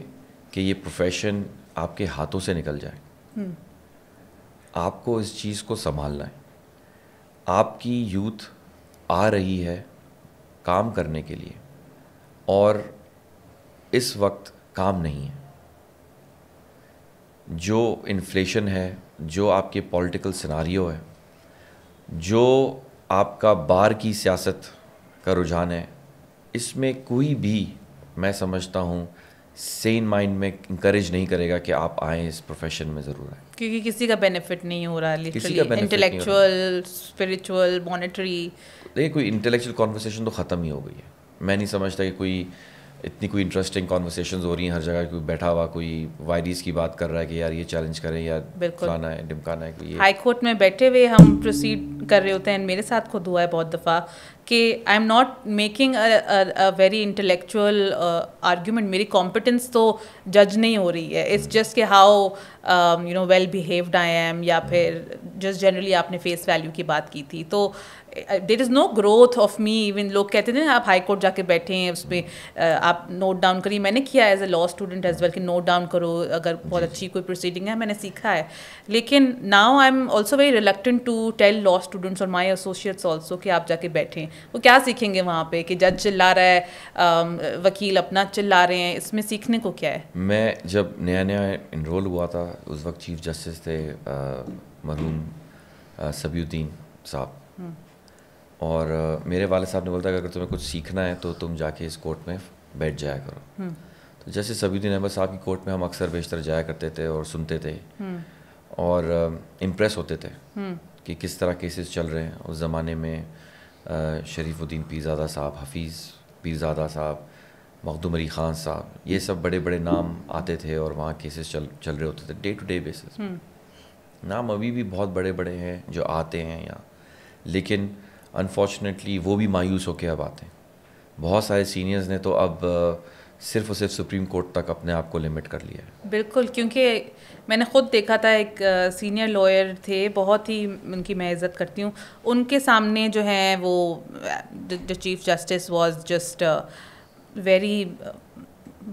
[SPEAKER 1] कि ये प्रोफेशन आपके हाथों से निकल जाए hmm. आपको इस चीज़ को संभालना है आपकी यूथ आ रही है काम करने के लिए और इस वक्त काम नहीं है जो इन्फ्लेशन है जो आपके पॉलिटिकल सिनारियो है जो आपका बार की सियासत का रुझान है इसमें कोई भी मैं समझता हूँ सेन माइंड में इंकरेज नहीं करेगा कि आप आए इस प्रोफेशन में ज़रूर आए
[SPEAKER 2] क्योंकि किसी का बेनिफिट नहीं हो रहा लिटरली इंटेलेक्चुअल स्पिरिचुअल मॉनेटरी
[SPEAKER 1] देखिए कोई इंटेलेक्चुअल कॉन्वर्सेशन तो ख़त्म ही हो गई है मैं नहीं समझता कि कोई इतनी कोई इंटरेस्टिंग कॉन्वर्सेशन हो रही हैं हर जगह कोई बैठा हुआ कोई वायरीज की बात कर रहा है कि यार ये चैलेंज करें यार फलाना है डिमकाना है हाई
[SPEAKER 2] कोर्ट में बैठे हुए हम प्रोसीड कर रहे होते हैं मेरे साथ खुद हुआ है बहुत दफ़ा कि I am not making a very intellectual argument मेरी कॉम्पिटेंस तो जज नहीं हो रही है इट्स जस्ट के how you know well behaved I am या फिर जस्ट जनरली आपने फेस वैल्यू की बात की थी तो there is no growth of me even लोग कहते थे ना आप हाई कोर्ट जाके बैठे हैं उस पर uh, आप नोट डाउन करिए मैंने किया as a law student as well कि नोट डाउन करो अगर बहुत अच्छी कोई प्रोसीडिंग है मैंने सीखा है लेकिन now I am also very reluctant to tell law students और माई एसोसिएट्स ऑल्सो कि आप जाके बैठें वो क्या सीखेंगे वहाँ पर कि जज चिल्ला रहा है um, वकील अपना चिल्ला रहे हैं इसमें सीखने को क्या है
[SPEAKER 1] मैं जब नया नया इनरोल हुआ था उस वक्त चीफ जस्टिस थे uh, मरहूम uh, सबीउद्दीन साहब हम्म। और मेरे वाले साहब ने बोलता है अगर तुम्हें कुछ सीखना है तो तुम जाके इस कोर्ट में बैठ जाया करो हम्म। तो जैसे सभी अहमद साहब की कोर्ट में हम अक्सर बेशतर जाया करते थे और सुनते थे हम्म। और इम्प्रेस होते थे हम्म। कि किस तरह केसेस चल रहे हैं उस ज़माने में शरीफुद्दीन पीरजादा साहब हफीज़ पीरजादा साहब मखदूम अली ख़ान साहब ये सब बड़े बड़े नाम आते थे और वहाँ केसेस चल चल रहे होते थे डे टू डे बेसिस नाम अभी भी बहुत बड़े बड़े हैं जो आते हैं यहाँ लेकिन अनफॉर्चुनेटली वो भी मायूस होकर अब आते हैं बहुत सारे सीनियर्स ने तो अब सिर्फ और सिर्फ सुप्रीम कोर्ट तक अपने आप को लिमिट कर लिया
[SPEAKER 2] है बिल्कुल क्योंकि मैंने ख़ुद देखा था एक सीनियर लॉयर थे बहुत ही उनकी मैं इज़्ज़त करती हूँ उनके सामने जो है वो the chief justice was just very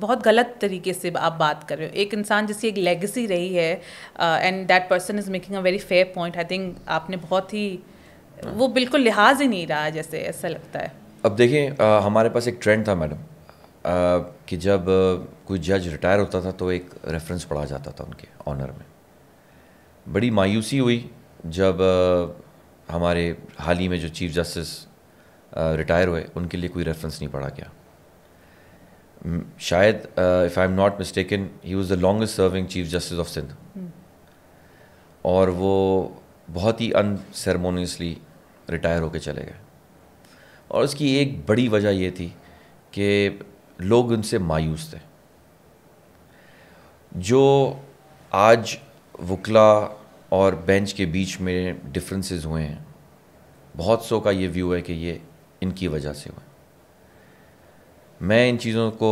[SPEAKER 2] बहुत गलत तरीके से आप बात कर रहे हो एक इंसान जिसकी एक लेगेसी रही है and that person is making a very fair point I think आपने बहुत ही वो बिल्कुल लिहाज ही नहीं रहा जैसे ऐसा लगता है
[SPEAKER 1] अब देखिए हमारे पास एक ट्रेंड था मैडम कि जब कोई जज रिटायर होता था तो एक रेफरेंस पढ़ा जाता था उनके ऑनर में बड़ी मायूसी हुई जब आ, हमारे हाल ही में जो चीफ जस्टिस रिटायर हुए उनके लिए कोई रेफरेंस नहीं पढ़ा गया शायद if I am not mistaken he was the longest serving chief justice of Sindh और वो बहुत ही अनसेरमोनियसली रिटायर होके चले गए और उसकी एक बड़ी वजह ये थी कि लोग उनसे मायूस थे जो आज वकला और बेंच के बीच में डिफरेंसेस हुए हैं बहुत सौ का ये व्यू है कि ये इनकी वजह से हुए मैं इन चीज़ों को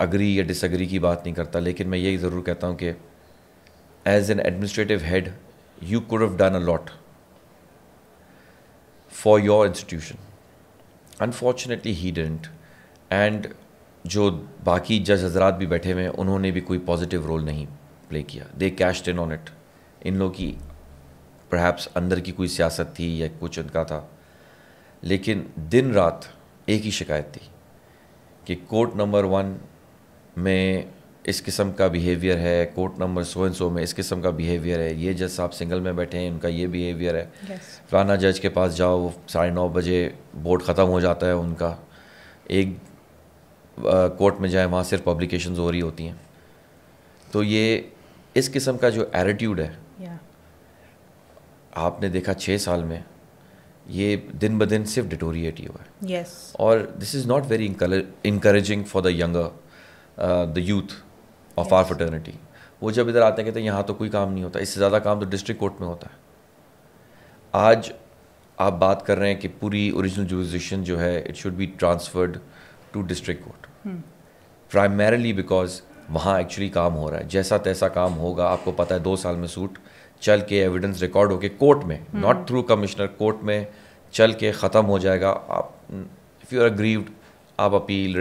[SPEAKER 1] अग्री या डिसअग्री की बात नहीं करता लेकिन मैं ये ज़रूर कहता हूँ कि as an administrative head you could have done a lot for your institution. Unfortunately he didn't and जो बाकी जज हजरात भी बैठे हुए हैं उन्होंने भी कोई पॉजिटिव रोल नहीं प्ले किया they cash in on it इन लोगों की परहैप्स अंदर की कोई सियासत थी या कुछ उनका था लेकिन दिन रात एक ही शिकायत थी कि कोर्ट नंबर वन में इस किस्म का बिहेवियर है court number so and so में इस किस्म का बिहेवियर है ये जज साहब सिंगल में बैठे हैं उनका ये बिहेवियर है yes. फलाना जज के पास जाओ वो साढ़े नौ बजे बोर्ड ख़त्म हो जाता है उनका एक कोर्ट में जाए वहाँ सिर्फ पब्लिकेशन हो रही होती हैं तो ये इस किस्म का जो एटीट्यूड है yeah. आपने देखा छः साल में ये दिन ब दिन सिर्फ डिटोरिएट ही हुआ है yes. और this is not very encouraging for the younger the youth of our fraternity वो जब इधर आते हैं कहते हैं यहाँ तो कोई काम नहीं होता इससे ज़्यादा काम तो डिस्ट्रिक्ट कोर्ट में होता है आज आप बात कर रहे हैं कि पूरी ओरिजिनल जुरिस्डिक्शन जो है it should be transferred to district court primarily because वहाँ एक्चुअली काम हो रहा है जैसा तैसा काम होगा आपको पता है दो साल में सूट चल के एविडेंस रिकॉर्ड होके कोर्ट में नॉट थ्रू कमिश्नर कोर्ट में चल के ख़त्म हो जाएगा आप इफ़ यू आर अग्रीव्ड आप अपील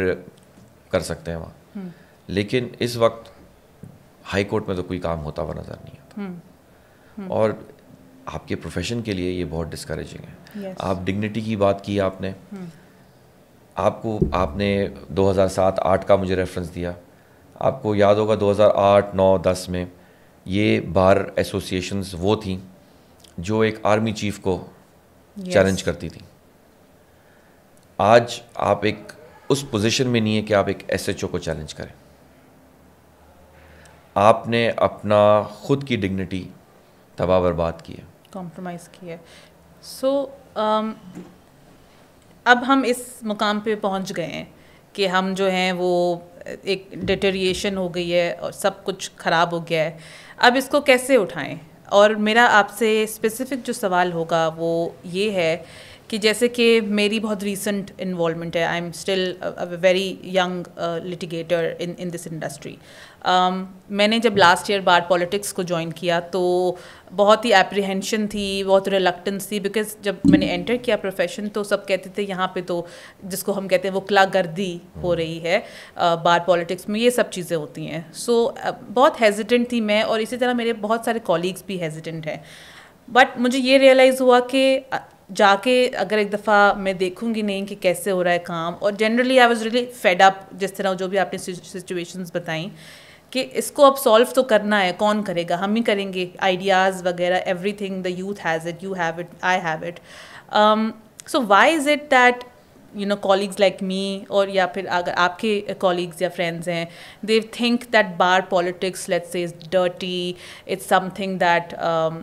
[SPEAKER 1] कर सकते हैं वहाँ hmm. लेकिन इस वक्त हाई कोर्ट में तो कोई काम होता हुआ नज़र नहीं आता
[SPEAKER 3] हम्म, हम्म।
[SPEAKER 1] और आपके प्रोफेशन के लिए ये बहुत डिस्करेजिंग है yes. आप डिग्निटी की बात की आपने हम्म। आपको आपने 2007-8 का मुझे रेफरेंस दिया आपको याद होगा 2008-9-10 में ये बार एसोसिएशंस वो थी जो एक आर्मी चीफ को yes. चैलेंज करती थी आज आप एक उस पोजीशन में नहीं है कि आप एक एसएचओ को चैलेंज करें आपने अपना खुद की डिग्निटी तबाह बर्बाद की है
[SPEAKER 2] कॉम्प्रोमाइज़ की है सो so, um, अब हम इस मुकाम पे पहुंच गए हैं कि हम जो हैं वो एक डिटेरिएशन हो गई है और सब कुछ ख़राब हो गया है अब इसको कैसे उठाएं और मेरा आपसे स्पेसिफिक जो सवाल होगा वो ये है कि जैसे कि मेरी बहुत रीसेंट इन्वॉलमेंट है I am still very young litigator in in this industry मैंने जब लास्ट ईयर बार पॉलिटिक्स को ज्वाइन किया तो बहुत ही एप्रीहेंशन थी बहुत रिलक्टेंस थी बिकॉज जब मैंने एंटर किया प्रोफेशन तो सब कहते थे यहाँ पे तो जिसको हम कहते हैं वो कलागर्दी हो hmm. रही है uh, बार पॉलिटिक्स में ये सब चीज़ें होती हैं सो so, uh, बहुत हेजिटेंट थी मैं और इसी तरह मेरे बहुत सारे कॉलीग्स भी हेजिटेंट हैं बट मुझे ये रियलाइज़ हुआ कि uh, जाके अगर एक दफ़ा मैं देखूंगी नहीं कि कैसे हो रहा है काम और generally I was really fed up जिस तरह जो भी आपने सिचुएशंस बताई कि इसको अब सॉल्व तो करना है कौन करेगा हम ही करेंगे आइडियाज़ वगैरह everything the youth has it you have it I have it so why is it that you know colleagues like me और या फिर अगर आपके कॉलीग्स या फ्रेंड्स हैं they think that bar politics let's say is dirty it's something that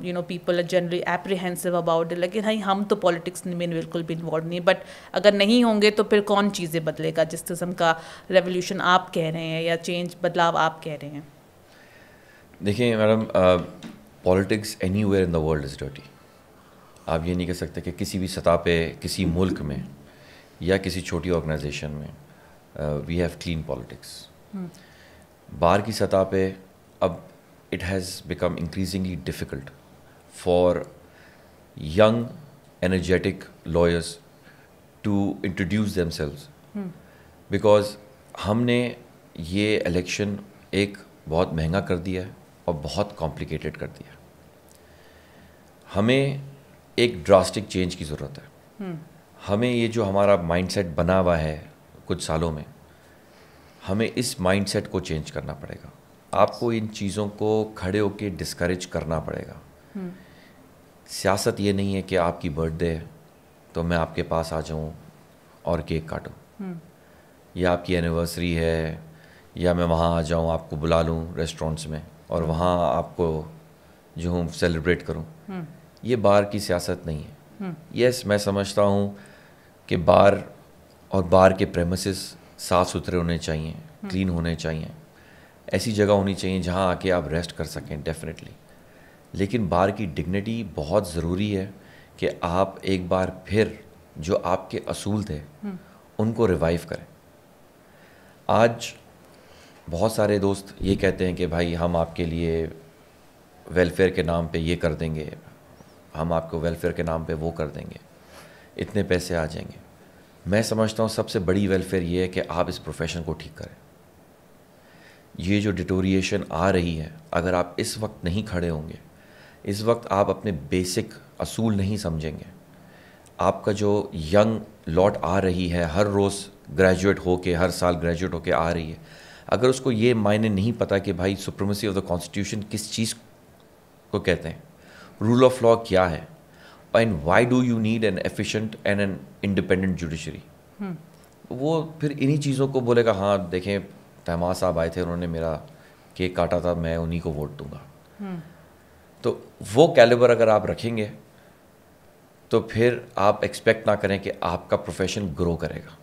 [SPEAKER 2] you know people are generally apprehensive about लेकिन हाई हम तो पॉलिटिक्स में बिल्कुल भी इन्वॉल्व नहीं बट अगर नहीं होंगे तो फिर कौन चीज़ें बदलेगा जिस किस्म का रेवोल्यूशन आप कह रहे हैं या चेंज बदलाव आप कह रहे हैं
[SPEAKER 1] देखिए madam politics anywhere in the world is dirty आप ये नहीं कह सकते कि किसी भी सतह पे किसी मुल्क में या किसी छोटी ऑर्गेनाइजेशन में वी हैव क्लीन पॉलिटिक्स बाहर की सतह पे अब it has become increasingly difficult for young energetic lawyers to introduce them because हमने ये इलेक्शन एक बहुत महंगा कर दिया है और बहुत कॉम्प्लिकेटेड कर दिया हमें एक ड्रास्टिक चेंज की ज़रूरत है hmm. हमें ये जो हमारा माइंडसेट बना हुआ है कुछ सालों में हमें इस माइंडसेट को चेंज करना पड़ेगा आपको इन चीज़ों को खड़े होकर डिस्करेज करना पड़ेगा हम्म। सियासत ये नहीं है कि आपकी बर्थडे है तो मैं आपके पास आ जाऊँ और केक काटूँ
[SPEAKER 3] हम्म।
[SPEAKER 1] या आपकी एनिवर्सरी है या मैं वहाँ आ जाऊँ आपको बुला लूँ रेस्टोरेंट्स में और हम्म। वहाँ आपको जो हूँ सेलिब्रेट करूँ ये बाहर की सियासत नहीं है यस yes, मैं समझता हूँ कि बार और बार के प्रेमिस साफ़ सुथरे होने चाहिए क्लीन हम्म। होने चाहिए ऐसी जगह होनी चाहिए जहाँ आके आप रेस्ट कर सकें डेफिनेटली लेकिन बार की डिग्निटी बहुत ज़रूरी है कि आप एक बार फिर जो आपके असूल थे हम्म। उनको रिवाइव करें आज बहुत सारे दोस्त ये कहते हैं कि भाई हम आपके लिए वेलफेयर के नाम पे ये कर देंगे हम आपको वेलफेयर के नाम पे वो कर देंगे इतने पैसे आ जाएंगे मैं समझता हूँ सबसे बड़ी वेलफेयर ये है कि आप इस प्रोफेशन को ठीक करें ये जो डिटोरिएशन आ रही है अगर आप इस वक्त नहीं खड़े होंगे इस वक्त आप अपने बेसिक असूल नहीं समझेंगे आपका जो यंग लॉट आ रही है हर रोज़ ग्रेजुएट हो के हर साल ग्रेजुएट हो के आ रही है अगर उसको ये मायने नहीं पता कि भाई सुप्रीमेसी ऑफ द कॉन्स्टिट्यूशन किस चीज़ को कहते हैं रूल ऑफ लॉ क्या है and why do you need an efficient and an independent judiciary वो फिर इन्हीं चीज़ों को बोलेगा हाँ देखें तहमा साहब आए थे उन्होंने मेरा केक काटा था मैं उन्हीं को वोट दूंगा hmm. तो वो कैलिबर अगर आप रखेंगे तो फिर आप एक्सपेक्ट ना करें कि आपका प्रोफेशन ग्रो करेगा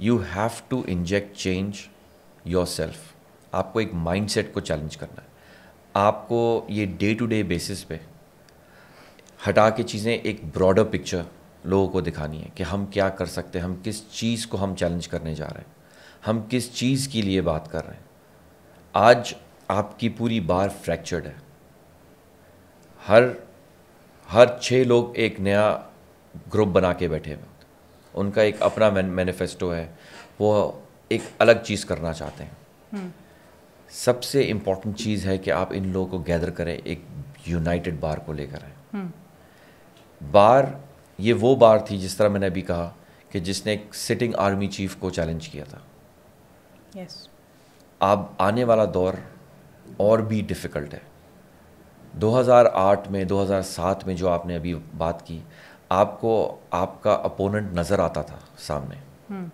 [SPEAKER 1] you have to inject change yourself आपको एक सेट को चैलेंज करना है आपको ये डे टू डे बेसिस पे हटा के चीज़ें एक ब्रॉडर पिक्चर लोगों को दिखानी है कि हम क्या कर सकते हैं हम किस चीज़ को हम चैलेंज करने जा रहे हैं हम किस चीज़ के लिए बात कर रहे हैं आज आपकी पूरी बार फ्रैक्चर्ड है हर हर छः लोग एक नया ग्रुप बना के बैठे हैं उनका एक अपना मैनिफेस्टो है वो एक अलग चीज़ करना चाहते हैं हम्म। सबसे इम्पॉर्टेंट चीज़ है कि आप इन लोगों को गैदर करें एक यूनाइटेड बार को लेकर आए हम्म। बार ये वो बार थी जिस तरह मैंने अभी कहा कि जिसने एक सिटिंग आर्मी चीफ को चैलेंज किया था yes. अब आने वाला दौर और भी डिफ़िकल्ट है 2008 में 2007 में जो आपने अभी बात की आपको आपका अपोनेंट नज़र आता था सामने hmm.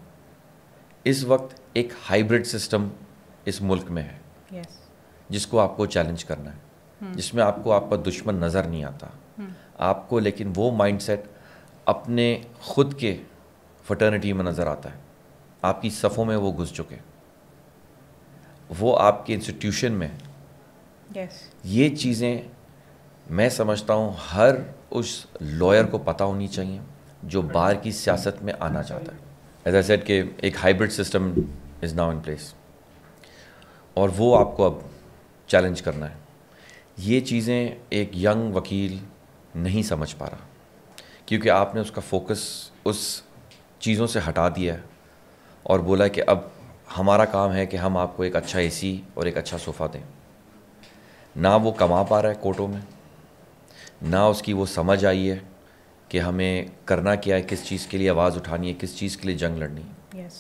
[SPEAKER 1] इस वक्त एक हाइब्रिड सिस्टम इस मुल्क में है yes. जिसको आपको चैलेंज करना है hmm. जिसमें आपको आपका दुश्मन नज़र नहीं आता hmm. आपको लेकिन वो माइंडसेट अपने खुद के फटर्निटी में नज़र आता है आपकी सफ़ों में वो घुस चुके वो आपके इंस्टीट्यूशन में yes. ये चीज़ें मैं समझता हूँ हर उस लॉयर को पता होनी चाहिए जो बाहर की सियासत में आना चाहता है एज आई सेड के एक hybrid system is now in place और वो आपको अब चैलेंज करना है ये चीज़ें एक यंग वकील नहीं समझ पा रहा क्योंकि आपने उसका फोकस उस चीज़ों से हटा दिया है और बोला कि अब हमारा काम है कि हम आपको एक अच्छा एसी और एक अच्छा सोफ़ा दें ना वो कमा पा रहा है कोटों में ना उसकी वो समझ आई है कि हमें करना क्या है किस चीज़ के लिए आवाज़ उठानी है किस चीज़ के लिए जंग लड़नी है यस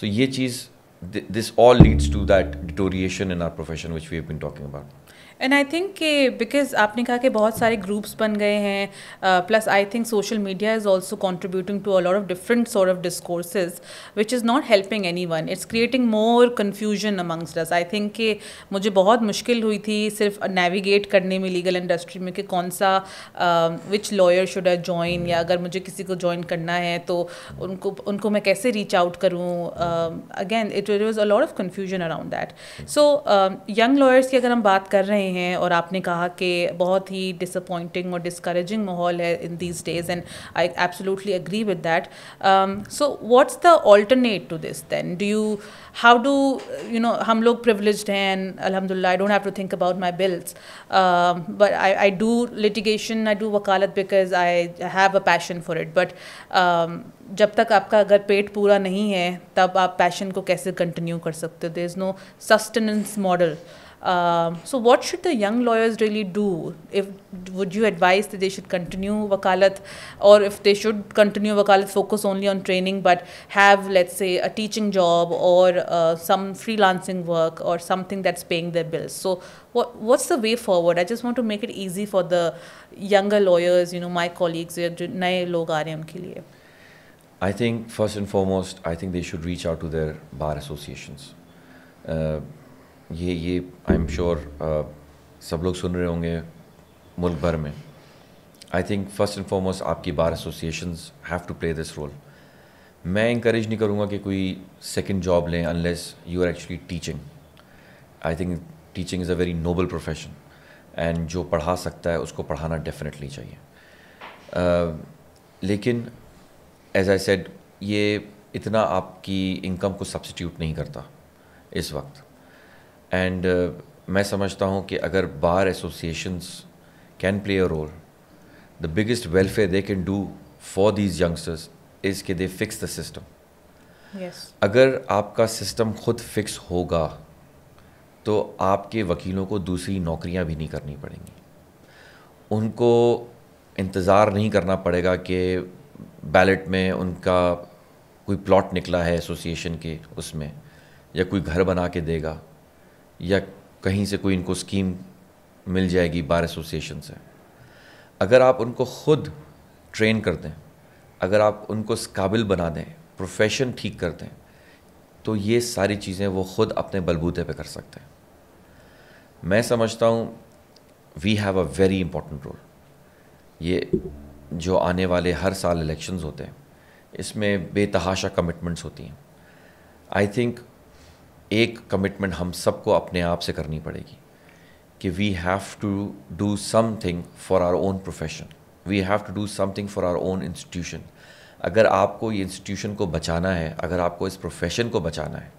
[SPEAKER 1] सो ये चीज़ this all leads to that deterioration in our profession which we have been talking about
[SPEAKER 2] and I think कि बिकॉज आपने कहा कि बहुत सारे ग्रुप्स बन गए हैं plus I think social media is also contributing to a lot of different sort of discourses which is not helping anyone it's creating more confusion amongst us I think कि मुझे बहुत मुश्किल हुई थी सिर्फ नेविगेट करने में लीगल इंडस्ट्री में कि कौन सा which lawyer should I join या अगर मुझे किसी को ज्वाइन करना है तो उनको उनको मैं कैसे रीच आउट करूँ again it was a lot of confusion around that so young lawyers की अगर हम बात कर रहे हैं हैं और आपने कहा कि बहुत ही डिसअपॉइंटिंग और डिस्करेजिंग माहौल है in these days and I absolutely agree with that so what's the alternate to this then do you how do you know हम लोग प्रिवलेज हैं एंड अलहमदिल्ला I don't have to think about my bills but I I do litigation I do वकालत because I have a passion for it but जब तक आपका अगर पेट पूरा नहीं है तब आप पैशन को कैसे कंटिन्यू कर सकते हो there is no sustenance model Um, so, what should the young lawyers really do? If would you advise that they should continue wakalat, or if they should continue wakalat, focus only on training, but have, let's say, a teaching job or uh, some freelancing work or something that's paying their bills. So, what what's the way forward? I just want to make it easy for the younger lawyers, you know, my colleagues, new लोग ke liye.
[SPEAKER 1] I think first and foremost, I think they should reach out to their bar associations. Uh, ये ये I am sure सब लोग सुन रहे होंगे मुल्क भर में I think first and foremost आपकी bar associations have to play this role मैं इंकरेज नहीं करूँगा कि कोई सेकेंड जॉब लें unless you are actually teaching I think teaching is a very noble profession and जो पढ़ा सकता है उसको पढ़ाना डेफिनेटली चाहिए uh, लेकिन एज आई सेड ये इतना आपकी इनकम को सब्सिट्यूट नहीं करता इस वक्त एंड uh, मैं समझता हूँ कि अगर bar associations can play a role the biggest welfare they can do for these youngsters is के दे फिक्स द सिस्टम अगर आपका सिस्टम खुद फिक्स होगा तो आपके वकीलों को दूसरी नौकरियां भी नहीं करनी पड़ेंगी उनको इंतज़ार नहीं करना पड़ेगा कि बैलेट में उनका कोई प्लॉट निकला है एसोसिएशन के उसमें या कोई घर बना के देगा या कहीं से कोई इनको स्कीम मिल जाएगी बार एसोसिएशन से अगर आप उनको ख़ुद ट्रेन कर दें अगर आप उनको इस काबिल बना दें प्रोफेशन ठीक कर दें तो ये सारी चीज़ें वो ख़ुद अपने बलबूते पे कर सकते हैं मैं समझता हूँ we have a very important role ये जो आने वाले हर साल इलेक्शंस होते हैं इसमें बेतहाशा कमिटमेंट्स होती हैं आई थिंक एक कमिटमेंट हम सबको अपने आप से करनी पड़ेगी कि we have to do something for our own profession we have to do something for our own institution अगर आपको ये इंस्टीट्यूशन को बचाना है अगर आपको इस प्रोफेशन को बचाना है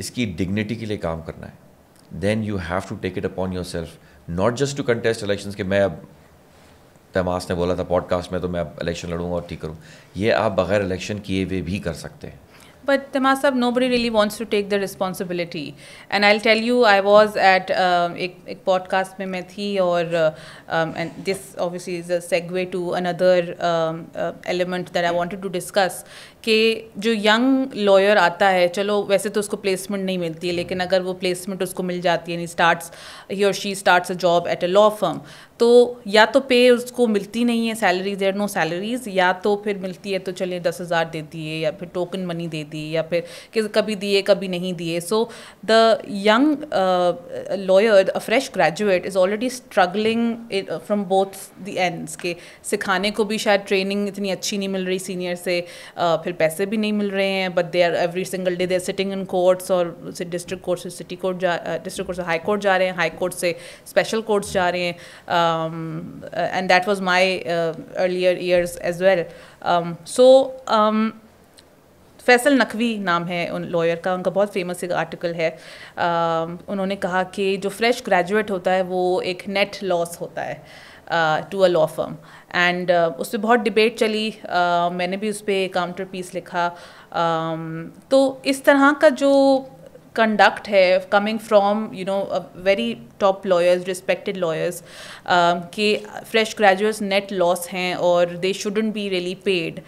[SPEAKER 1] इसकी डिग्निटी के लिए काम करना है then you have to take it upon yourself not just to contest election के मैं अब तमास ने बोला था पॉडकास्ट में तो मैं अब इलेक्शन लड़ूंगा और ठीक करूँ ये आप बगैर इलेक्शन किए हुए भी कर सकते हैं
[SPEAKER 2] But Tamasab, nobody really wants to take the responsibility. And I'll tell you, I was at um, podcast mein main thi uh, um, and this obviously is a segue to another um, uh, element that I wanted to discuss कि जो young lawyer आता है चलो वैसे तो उसको placement नहीं मिलती है लेकिन अगर वो प्लेसमेंट उसको मिल जाती है स्टार्ट्स ही और she starts a job at a law firm तो या तो पे उसको मिलती नहीं है सैलरीज देर नो सैलरीज या तो फिर मिलती है तो चलिए दस हज़ार दे दिए या फिर टोकन मनी दे दी या फिर कभी दिए कभी नहीं दिए so the young lawyer a fresh graduate is already struggling from both the ends के सिखाने को भी शायद ट्रेनिंग इतनी अच्छी नहीं मिल रही सीनियर से uh, फिर पैसे भी नहीं मिल रहे हैं but they are every single day there sitting in courts और डिस्ट्रिक्ट कोर्ट से सिटी कोर्ट जा डिस्ट्रिक्ट uh, कोर्ट से हाई कोर्ट जा रहे हैं हाई कोर्ट से स्पेशल कोर्ट्स जा रहे हैं and that was my earlier years as well so Faisal Naqvi नाम है उन लॉयर का उनका बहुत फेमस एक आर्टिकल है आ, um, उन्होंने कहा कि जो फ्रेश ग्रेजुएट होता है वो एक नेट लॉस होता है to a law firm and उस पर बहुत डिबेट चली uh, मैंने भी उस पर काउंटर पीस लिखा um, तो इस तरह का जो कंडक्ट है coming from you know very top lawyers respected lawyers कि फ्रेश ग्रेजुएट्स नेट लॉस हैं और they shouldn't be really paid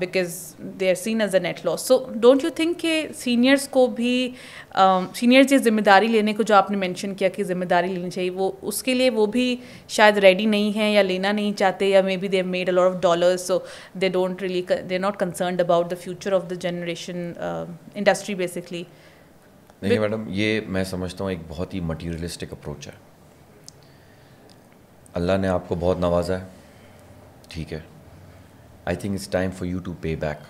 [SPEAKER 2] because they are seen as a net loss so don't you think कि seniors को भी seniors ये जिम्मेदारी लेने को जो आपने मैंशन किया कि जिम्मेदारी लेनी चाहिए वो उसके लिए वो भी शायद रेडी नहीं है या लेना नहीं चाहते या maybe they're made a lot of dollar so they don't really they're not concern about the future of the generation industry basically देखिए
[SPEAKER 1] मैडम ये मैं समझता हूँ एक बहुत ही मटीरियलिस्टिक अप्रोच है अल्लाह ने आपको बहुत नवाजा है ठीक है I think it's time for you to pay back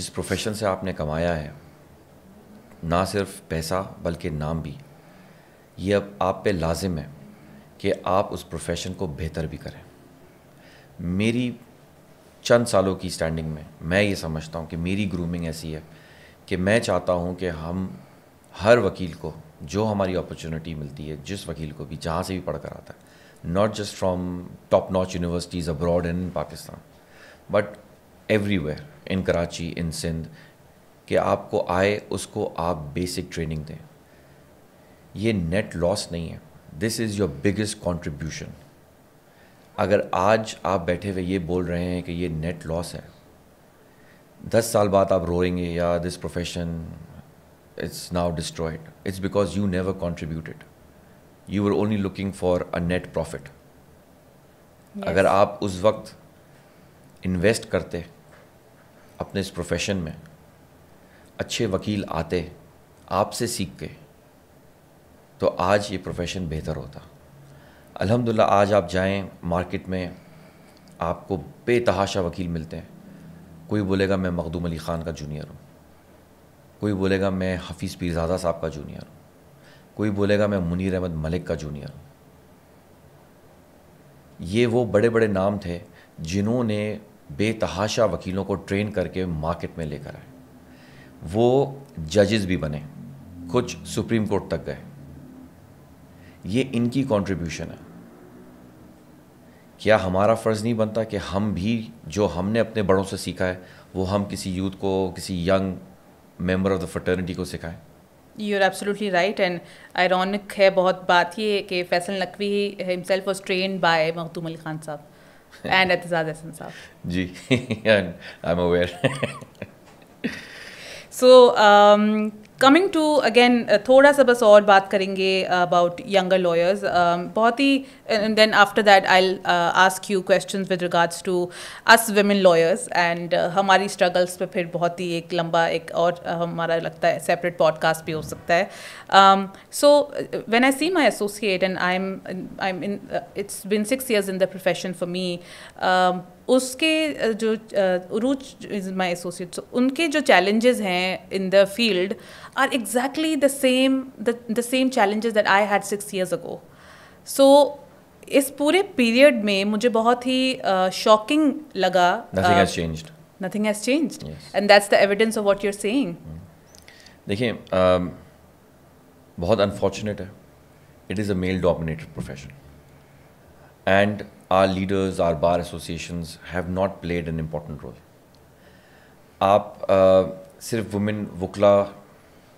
[SPEAKER 1] जिस प्रोफेशन से आपने कमाया है ना सिर्फ पैसा बल्कि नाम भी ये अब आप पे लाजिम है कि आप उस प्रोफेशन को बेहतर भी करें मेरी चंद सालों की स्टैंडिंग में मैं ये समझता हूँ कि मेरी ग्रूमिंग ऐसी है कि मैं चाहता हूँ कि हम हर वकील को जो हमारी अपॉर्चुनिटी मिलती है जिस वकील को भी जहाँ से भी पढ़ कर आता है not just from top notch universities abroad in Pakistan but everywhere in Karachi in Sindh कि आपको आए उसको आप बेसिक ट्रेनिंग दें ये नेट लॉस नहीं है this is your biggest contribution अगर आज आप बैठे हुए ये बोल रहे हैं कि ये नेट लॉस है दस साल बाद आप रोएंगे या this profession it's now destroyed. It's because you never contributed. You were only looking for a net profit. Yes. अगर आप उस वक्त इन्वेस्ट करते अपने इस प्रोफेशन में अच्छे वकील आते आपसे सीख के तो आज ये प्रोफेशन बेहतर होता अल्हम्दुलिल्लाह आज आप जाएं मार्केट में आपको बेतहाशा वकील मिलते हैं कोई बोलेगा मैं मखदूम अली ख़ान का जूनियर हूँ कोई बोलेगा मैं हफीज़ पीरजादा साहब का जूनियर हूँ कोई बोलेगा मैं मुनीर अहमद मलिक का जूनियर हूँ ये वो बड़े बड़े नाम थे जिन्होंने बेतहाशा वकीलों को ट्रेन करके मार्केट में लेकर आए वो जजेस भी बने कुछ सुप्रीम कोर्ट तक गए ये इनकी कंट्रीब्यूशन है क्या हमारा फ़र्ज़ नहीं बनता कि हम भी जो हमने अपने बड़ों से सीखा है वो हम किसी यूथ को किसी young member of the fraternity को सिखाएं
[SPEAKER 2] you are absolutely right and ironic है बहुत बात ये कि Faisal Naqvi himself was train by Makhdoom Ali Khan sahab and Aitzaz Hasan sahab
[SPEAKER 1] ji I am aware
[SPEAKER 2] so coming to again थोड़ा सा बस और बात करेंगे अबाउट यंगर लॉयर्स बहुत ही then after that I ask you question with regards to us women lawyers and हमारी स्ट्रगल्स पे फिर बहुत ही एक लंबा एक और uh, हमारा लगता है सेपरेट पॉडकास्ट भी हो सकता है so when I see my associate and I am I am in it's been six years in the profession for me उसके जो रूच इज़ माई एसोसिएट उनके जो चैलेंजेस हैं in the field uh, are exactly the same the, the same challenges that I had six years ago. So इस पूरे period में मुझे बहुत ही shocking nothing has changed nothing has changed yes. and that's the evidence of what you're saying hmm.
[SPEAKER 1] देखिए बहुत unfortunate है it is a male dominated and our leaders, our bar associations have not played an important role. आप uh, सिर्फ women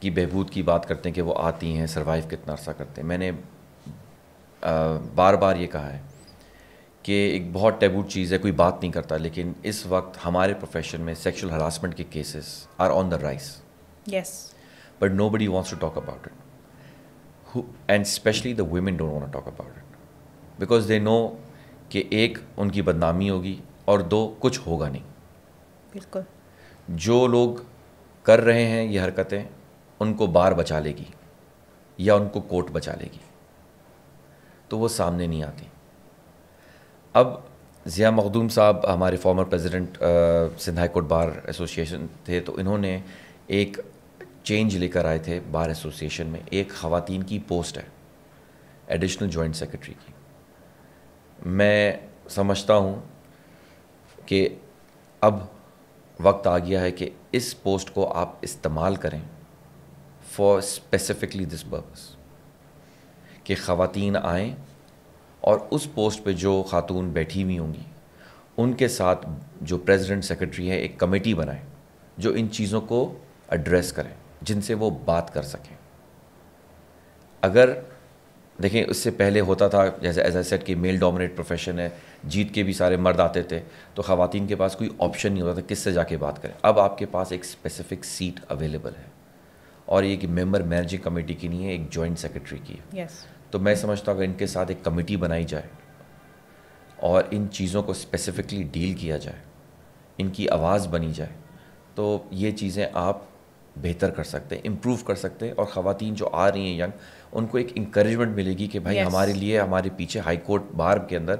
[SPEAKER 1] कि बहबूद की बात करते हैं कि वो आती हैं सरवाइव कितना अर्सा करते हैं मैंने आ, बार बार ये कहा है कि एक बहुत टैबू चीज़ है कोई बात नहीं करता लेकिन इस वक्त हमारे प्रोफेशन में सेक्शुअल हरासमेंट के cases are on the rise yes but nobody wants to talk about it and specially the women don't want talk about it because they know कि एक उनकी बदनामी होगी और दो कुछ होगा नहीं बिल्कुल जो लोग कर रहे हैं ये हरकतें उनको बार बचा लेगी या उनको कोर्ट बचा लेगी तो वो सामने नहीं आती अब ज़िया मखदूम साहब हमारे former president Sindh high court bar association थे तो इन्होंने एक चेंज लेकर आए थे बार एसोसिएशन में एक ख़वान की पोस्ट है एडिशनल जॉइंट सेक्रेटरी की मैं समझता हूँ कि अब वक्त आ गया है कि इस पोस्ट को आप इस्तेमाल करें फॉर स्पेसिफिकली दिस पर्पज़ कि ख़वातीन आएँ और उस पोस्ट पर जो खातून बैठी हुई होंगी उनके साथ जो प्रेसिडेंट सेक्रेटरी है एक कमेटी बनाए जो इन चीज़ों को एड्रेस करें जिनसे वो बात कर सकें अगर देखें उससे पहले होता था जैसे एज ए सेट कि मेल डोमिनेट प्रोफेशन है जीत के भी सारे मर्द आते थे तो खातन के पास कोई ऑप्शन नहीं होता था किससे जाके बात करें अब आपके पास एक स्पेसिफ़िक सीट अवेलेबल है और ये मेंबर मैनेजिंग कमेटी की नहीं है एक जॉइंट सेक्रेटरी की है yes. तो मैं समझता हूँ अगर इनके साथ एक कमेटी बनाई जाए और इन चीज़ों को स्पेसिफिकली डील किया जाए इनकी आवाज़ बनी जाए तो ये चीज़ें आप बेहतर कर सकते हैं इम्प्रूव कर सकते हैं और ख़वान जो आ रही हैं यंग उनको एक इंक्रेजमेंट मिलेगी कि भाई yes. हमारे लिए हमारे पीछे हाई कोर्ट बार के अंदर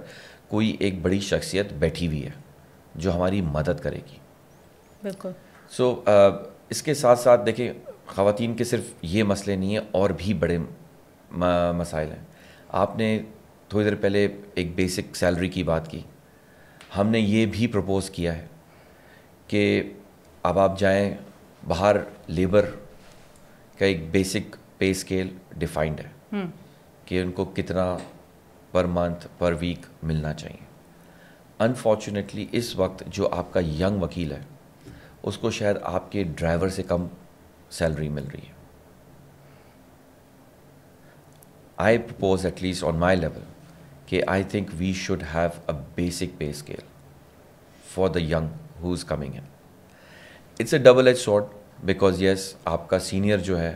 [SPEAKER 1] कोई एक बड़ी शख्सियत बैठी हुई है जो हमारी मदद करेगी बिल्कुल सो so, uh, इसके साथ साथ देखें ख़वान के सिर्फ ये मसले नहीं हैं और भी बड़े मसाइल हैं आपने थोड़ी देर पहले एक बेसिक सैलरी की बात की हमने ये भी प्रपोज़ किया है कि अब आप जाएं बाहर लेबर का एक बेसिक पे स्केल डिफाइंड है हम्म। कि उनको कितना पर मंथ पर वीक मिलना चाहिए अनफॉर्चुनेटली इस वक्त जो आपका यंग वकील है उसको शायद आपके ड्राइवर से कम सैलरी मिल रही है I propose at least on my level कि I think we should have a basic pay scale for the young who is coming है it's a double edge sword because yes आपका सीनियर जो है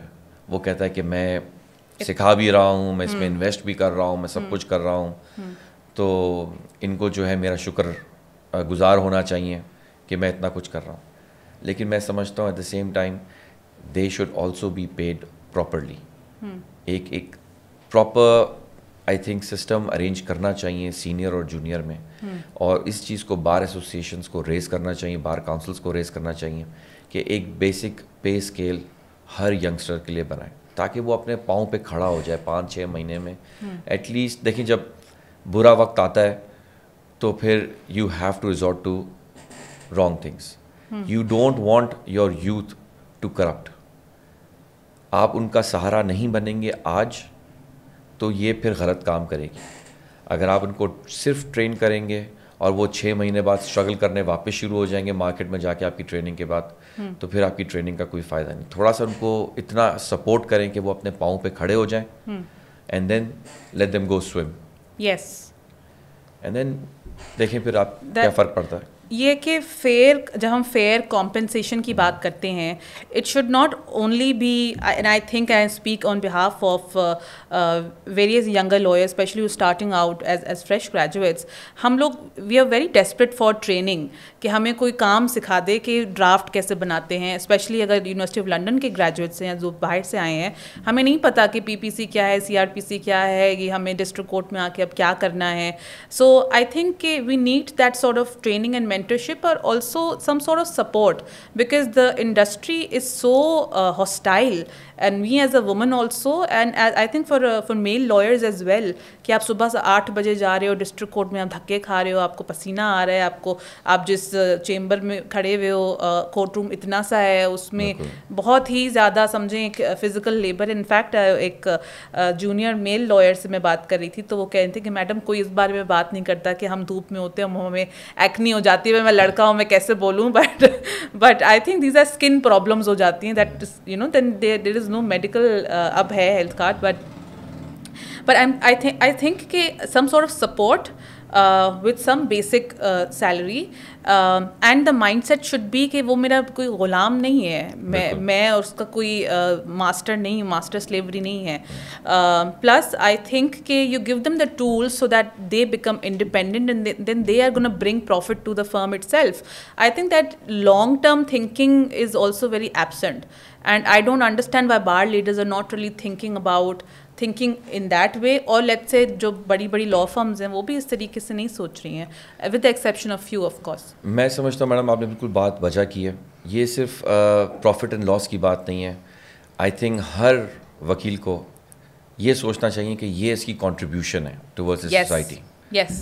[SPEAKER 1] वो कहता है कि मैं सिखा भी रहा हूँ मैं इसमें इन्वेस्ट हम्म। भी कर रहा हूँ मैं सब हम्म। कुछ कर रहा हूँ हम्म। तो इनको जो है मेरा शुक्र गुजार होना चाहिए कि मैं इतना कुछ कर रहा हूँ लेकिन मैं समझता हूँ at the same time they should also be paid properly एक एक proper I think system arrange करना चाहिए सीनियर और जूनियर में hmm. और इस चीज़ को बार एसोसिएशन को रेज करना चाहिए बार काउंसिल्स को रेज करना चाहिए कि एक बेसिक पे स्केल हर यंगस्टर के लिए बनाए ताकि वो अपने पाँव पे खड़ा हो जाए पाँच छः महीने में एटलीस्ट hmm. देखिए जब बुरा वक्त आता है तो फिर you have to resort to wrong things you don't want your youth to corrupt आप उनका सहारा नहीं बनेंगे आज तो ये फिर गलत काम करेगी अगर आप उनको सिर्फ ट्रेन करेंगे और वो छः महीने बाद स्ट्रगल करने वापस शुरू हो जाएंगे मार्केट में जाके आपकी ट्रेनिंग के बाद हम्म। तो फिर आपकी ट्रेनिंग का कोई फ़ायदा नहीं थोड़ा सा उनको इतना सपोर्ट करें कि वो अपने पाँव पे खड़े हो जाएं and then let them go swim yes and then देखें फिर आप That, क्या फ़र्क पड़ता है
[SPEAKER 2] ये कि फेयर जब हम फेयर कॉम्पनसेशन की बात करते हैं it should not only be and I think I speak on behalf of various younger lawyers specially starting out as as fresh graduates हम लोग we are very desperate for training कि हमें कोई काम सिखा दे कि ड्राफ्ट कैसे बनाते हैं स्पेशली अगर यूनिवर्सिटी ऑफ लंडन के ग्रेजुएट्स हैं जो बाहर से आए हैं हमें नहीं पता कि पी क्या है सी क्या है ये हमें डिस्ट्रिक्ट कोर्ट में आके अब क्या करना है सो आई थिंक कि we need that sort of training and mentorship or also some sort of support because the industry is so uh, hostile and we as a woman also and I think for for male lawyers as well कि आप सुबह से आठ बजे जा रहे हो district court में आप धक्के खा रहे हो आपको पसीना आ रहा है आपको आप जिस चेम्बर uh, में खड़े हुए हो कोर्ट uh, रूम इतना सा है उसमें बहुत ही ज़्यादा समझें एक फिज़िकल लेबर इनफैक्ट एक जूनियर मेल लॉयर से मैं बात कर रही थी तो वो कह रहे थे कि मैडम कोई इस बारे में बात नहीं करता कि हम धूप में होते हैं हमें एक्नी हो जाती है मैं लड़का हूँ मैं कैसे बोलूँ but but I think these are skin problems हो जाती हैं that you know then there is is no medical अब है health card but but I I think I think कि some sort of support with some basic salary and the mindset should be कि वो मेरा कोई ग़ुलाम नहीं है मैं मैं उसका कोई मास्टर uh, नहीं मास्टर स्लेवरी नहीं है प्लस आई थिंक कि you give them the tools so that they become independent and then they are gonna bring profit to the firm itself I think that long term thinking is also very absent and i don't understand why bar leaders are not really thinking about thinking in that way और let's से जो बड़ी बड़ी law firms हैं वो भी इस तरीके से नहीं सोच रही हैं with the exception of few of course
[SPEAKER 1] मैं समझता हूँ मैडम आपने बिल्कुल बात वजह की है ये सिर्फ प्रॉफिट एंड लॉस की बात नहीं है आई थिंक हर वकील को ये सोचना चाहिए कि ये इसकी कॉन्ट्रीब्यूशन है towards society yes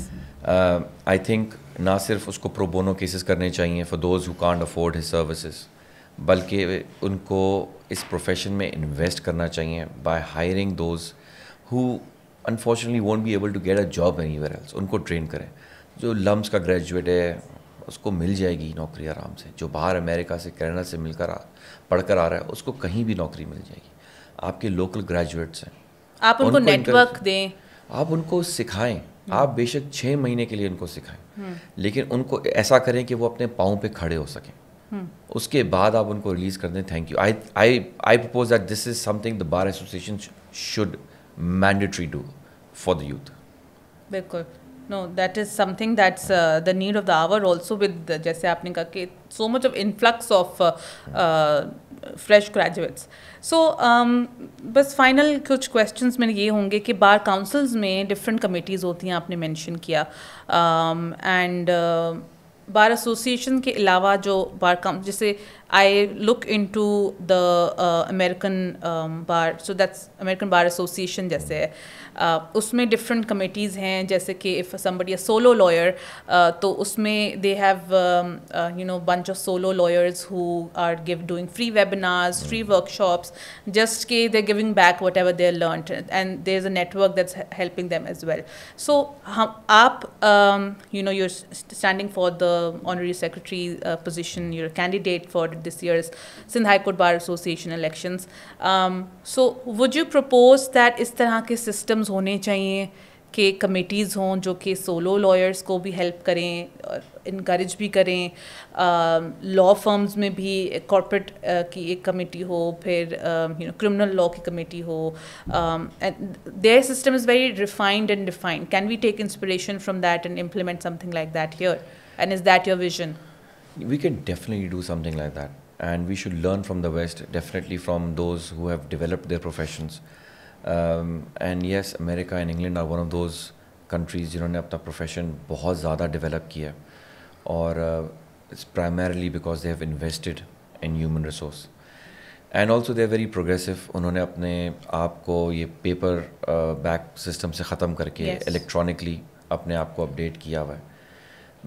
[SPEAKER 1] I think ना सिर्फ उसको प्रोबोनो केसेस करने चाहिए for those who can't afford his services बल्कि उनको इस प्रोफेशन में इन्वेस्ट करना चाहिए by hiring those who unfortunately won't be able to get a job anywhere else उनको ट्रेन करें जो लम्स का ग्रेजुएट है उसको मिल जाएगी नौकरी आराम से जो बाहर अमेरिका से कैनेडा से मिलकर आ पढ़कर आ रहा है उसको कहीं भी नौकरी मिल जाएगी आपके लोकल ग्रेजुएट्स हैं आप उनको नेटवर्क दें आप उनको सिखाएं हम्म। आप बेशक छः महीने के लिए उनको सिखाएं हम्म। लेकिन उनको ऐसा करें कि वो अपने पाँव पे खड़े हो सकें उसके बाद आप उनको रिलीज़ कर दें thank you I I I propose that this is something the bar association should mandatory do for the youth
[SPEAKER 2] बिल्कुल no that is something that's the need of the hour also with जैसे आपने कहा कि so much of influx of fresh graduates so बस final कुछ question मेरे ये होंगे कि बार काउंसिल्स में डिफरेंट कमेटीज़ होती हैं आपने मैंशन किया and um, uh, bar association के अलावा जो बार कम जैसे I look into the American bar so that's American bar association जैसे है उसमें डिफरेंट कमेटीज़ हैं जैसे कि if somebody a solo lawyer तो उसमें they have you know bunch of solo lawyers who are give doing free webinars free workshops just के they giving back whatever they learn and there is a network that's helping them as well सो हम आप you know you're standing for the honorary secretary position you're candidate for this years Sindh high court bar association elections so would you propose that इस तरह के system systems होने चाहिए कि committees हों जो कि सोलो लॉयर्स को भी हेल्प करें और इनक्रेज भी करें लॉ फर्म्स में भी कॉर्पोरेट की एक कमेटी हो फिर यू नो क्रिमिनल लॉ की कमेटी हो their system is very refined and defined can we take inspiration from that and implement something like that here and is that your vision
[SPEAKER 1] we can definitely do something like that and we should learn from the west definitely from those who have developed their and yes America and England are one of those countries जिन्होंने अपना profession बहुत ज़्यादा develop किया और it's primarily because they have invested in human resource and also they are very progressive उन्होंने अपने आप को ये पेपर बैक सिस्टम से ख़त्म करके इलेक्ट्रॉनिकली yes. अपने आप को अपडेट किया हुआ है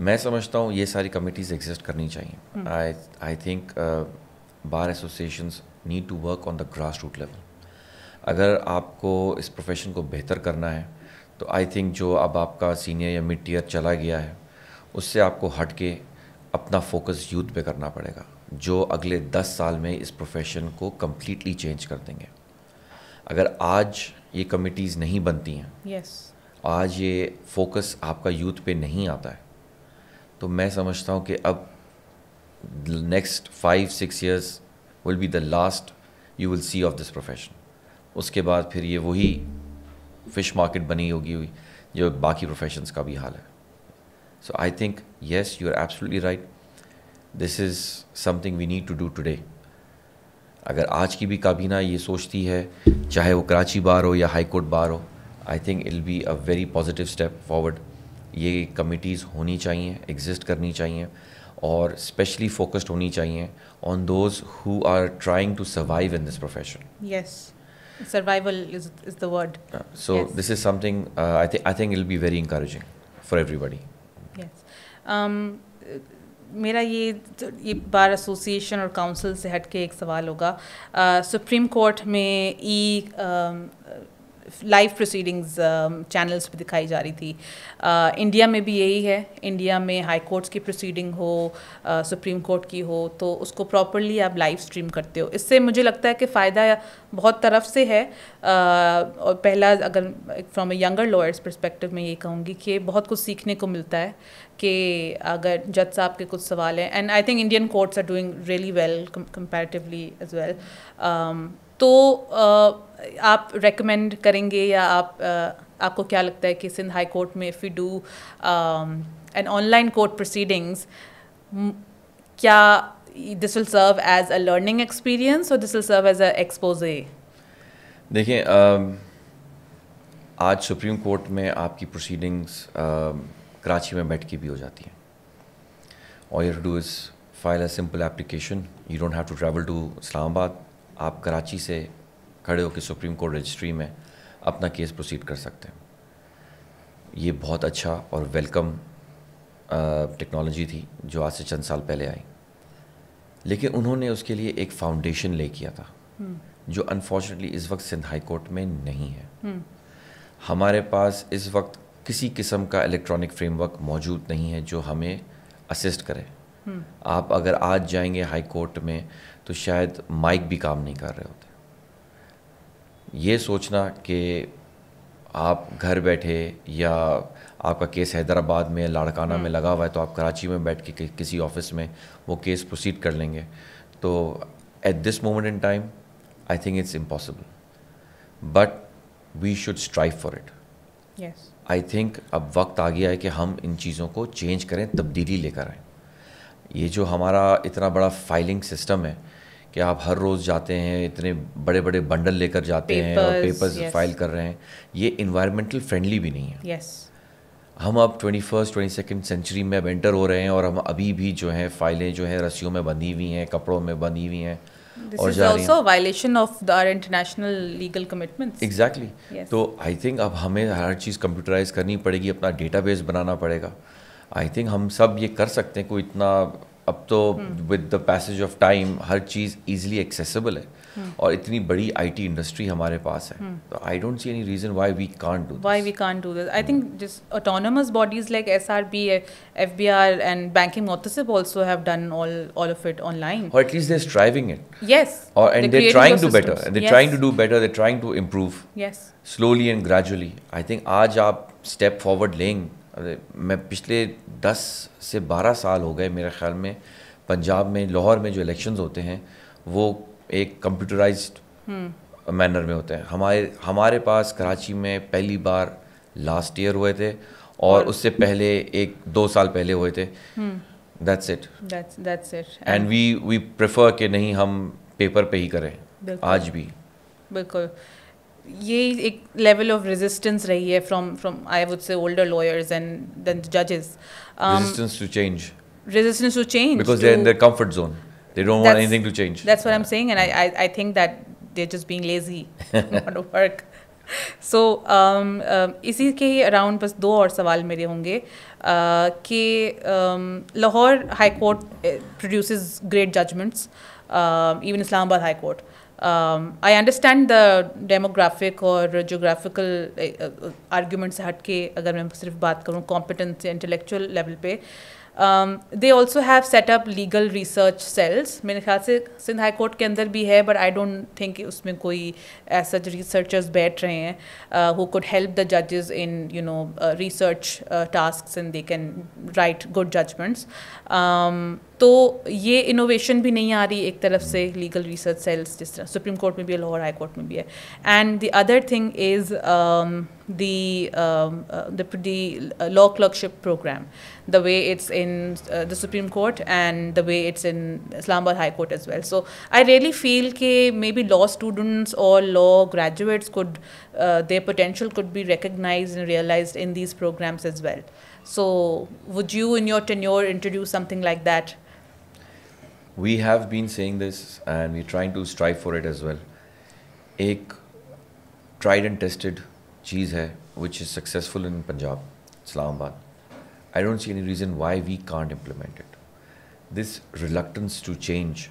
[SPEAKER 1] मैं समझता हूँ ये सारी कमिटीज़ एग्जिस्ट करनी चाहिए I I think bar association need to work on the grass root level अगर आपको इस प्रोफेशन को बेहतर करना है तो आई थिंक जो अब आपका सीनियर या मिड टीयर चला गया है उससे आपको हट के अपना फोकस यूथ पे करना पड़ेगा जो अगले दस साल में इस प्रोफेशन को कम्प्लीटली चेंज कर देंगे अगर आज ये कमिटीज़ नहीं बनती हैं yes. आज ये फोकस आपका यूथ पे नहीं आता है तो मैं समझता हूँ कि अब next five six years will be the last you will see of this profession उसके बाद फिर ये वही फिश मार्केट बनी होगी हुई जो बाकी प्रोफेशंस का भी हाल है so I think yes you are absolutely right this is something we need to do today अगर आज की भी काबीना ये सोचती है चाहे वो कराची बार हो या हाई कोर्ट बार हो I think it be a very positive step forward ये कमिटीज़ होनी चाहिए एग्जिस्ट करनी चाहिए और स्पेशली फोकस्ड होनी चाहिए on those who are trying to survive in this profession
[SPEAKER 2] yes survival is, is the word
[SPEAKER 1] yeah. so yes. this is something uh, i think i think it'll be very encouraging for everybody
[SPEAKER 2] yes um, मेरा ये ये bar association और council से हट के एक सवाल होगा सुप्रीम uh, कोर्ट में ई um, लाइव प्रोसीडिंग्स चैनल्स पर दिखाई जा रही थी इंडिया uh, में भी यही है इंडिया में हाई कोर्ट्स की प्रोसीडिंग हो सुप्रीम uh, कोर्ट की हो तो उसको प्रॉपरली आप लाइव स्ट्रीम करते हो इससे मुझे लगता है कि फ़ायदा बहुत तरफ से है uh, और पहला अगर from a younger lawyers perspective में ये कहूँगी कि बहुत कुछ सीखने को मिलता है कि अगर जज साहब के कुछ सवाल हैं and I think Indian courts are doing really well comparatively as well तो आप रेकमेंड करेंगे या आप आपको क्या लगता है कि सिंध हाई कोर्ट में if you do an online court proceedings क्या this will serve as a learning experience और this will serve as a exposure
[SPEAKER 1] देखिए आज सुप्रीम कोर्ट में आपकी प्रोसीडिंग्स कराची में बैठ के भी हो जाती हैं और you do is file a simple application you don't have to travel to Islamabad आप कराची से खड़े होकर सुप्रीम कोर्ट रजिस्ट्री में अपना केस प्रोसीड कर सकते हैं ये बहुत अच्छा और वेलकम टेक्नोलॉजी थी जो आज से चंद साल पहले आई लेकिन उन्होंने उसके लिए एक फाउंडेशन ले किया था हम्म। जो अनफॉर्चुनेटली इस वक्त सिंध हाई कोर्ट में नहीं है हम्म। हमारे पास इस वक्त किसी किस्म का इलेक्ट्रॉनिक फ्रेमवर्क मौजूद नहीं है जो हमें असिस्ट करे आप अगर आज जाएंगे हाई कोर्ट में तो शायद माइक भी काम नहीं कर रहे होते ये सोचना कि आप घर बैठे या आपका केस हैदराबाद में लाड़काना में हम्म। लगा हुआ है तो आप कराची में बैठ के कि, किसी ऑफिस में वो केस प्रोसीड कर लेंगे तो at this moment in time I think it's impossible but we should strive for it I think अब वक्त आ गया है कि हम इन चीज़ों को चेंज करें तब्दीली लेकर आएँ ये जो हमारा इतना बड़ा फाइलिंग सिस्टम है कि आप हर रोज़ जाते हैं इतने बड़े बड़े बंडल लेकर जाते papers, हैं और पेपर्स yes. फाइल कर रहे हैं ये इन्वायरमेंटल फ्रेंडली भी नहीं है yes. हम अब twenty first twenty second century में अब एंटर हो रहे हैं और हम अभी भी जो है फाइलें जो है रस्सियों में बंधी हुई हैं कपड़ों में बंधी हुई हैं और is also a तो आई थिंक अब हमें हर चीज़ कंप्यूटराइज करनी पड़ेगी अपना डेटाबेस बनाना पड़ेगा आई थिंक हम सब ये कर सकते हैं कोई इतना अब तो with the passage of time हर चीज़ ईजिली एक्सेसिबल है हम्म। और इतनी बड़ी आईटी इंडस्ट्री हमारे पास है हम्म। तो I don't see any reason why we can't do why
[SPEAKER 2] we can't do this I think जिस autonomous bodies like SRB FBR and banking authorship also have done all all of it online और at least
[SPEAKER 1] they are striving it yes और and they trying to better they trying to do better they trying to improve yes slowly and gradually I think आज आप step forward लेंगे मैं पिछले दस से बारह साल हो गए मेरे ख्याल में पंजाब में लाहौर में जो इलेक्शन होते हैं वो एक कंप्यूटराइज हम्म। मैनर में होते हैं हमारे हमारे पास कराची में पहली बार लास्ट ईयर हुए थे और उससे पहले एक दो साल पहले हुए थे that's it
[SPEAKER 2] that's it and
[SPEAKER 1] we we prefer के नहीं हम पेपर पे ही करें आज भी
[SPEAKER 2] बिल्कुल ये एक लेवल ऑफ रेजिस्टेंस रही है from from I would say older lawyers and जजेस resistance to change resistance to change because they are in their
[SPEAKER 1] comfort zone they don't want anything to change
[SPEAKER 2] that's what I am saying and I I I think that they are just being lazy not work so इसी के around बस दो और सवाल मेरे होंगे uh, कि um, Lahore high court produces great judgments even Islamabad high court I understand the demographic और geographical आर्ग्यूमेंट से हट के अगर मैं सिर्फ बात करूँ competence intellectual लेवल पे they also have set up legal research cells मेरे ख्याल से सिंध हाई कोर्ट के अंदर भी है बट आई डोंट थिंक उसमें कोई ऐसा रिसर्चर्स बैठ रहे हैं हु कुड हेल्प द जजेस in you know research task in they can write good judgments तो ये इनोवेशन भी नहीं आ रही एक तरफ से लीगल रिसर्च सेल्स जिस तरह सुप्रीम कोर्ट में भी है लाहौर हाई कोर्ट में भी है and the other thing is the law clerkship program the way it's in the supreme court and the way it's in Islamabad high court as well so I really feel के maybe law students और law graduates could the potential could be recognise and realise in these programs as well so would you in your tenure introduce something like that
[SPEAKER 1] we have been saying this and we're trying to strive for it as well. एक tried and tested cheese hai, which is successful in Punjab, Islamabad. I don't see any reason why we can't implement it. This reluctance to change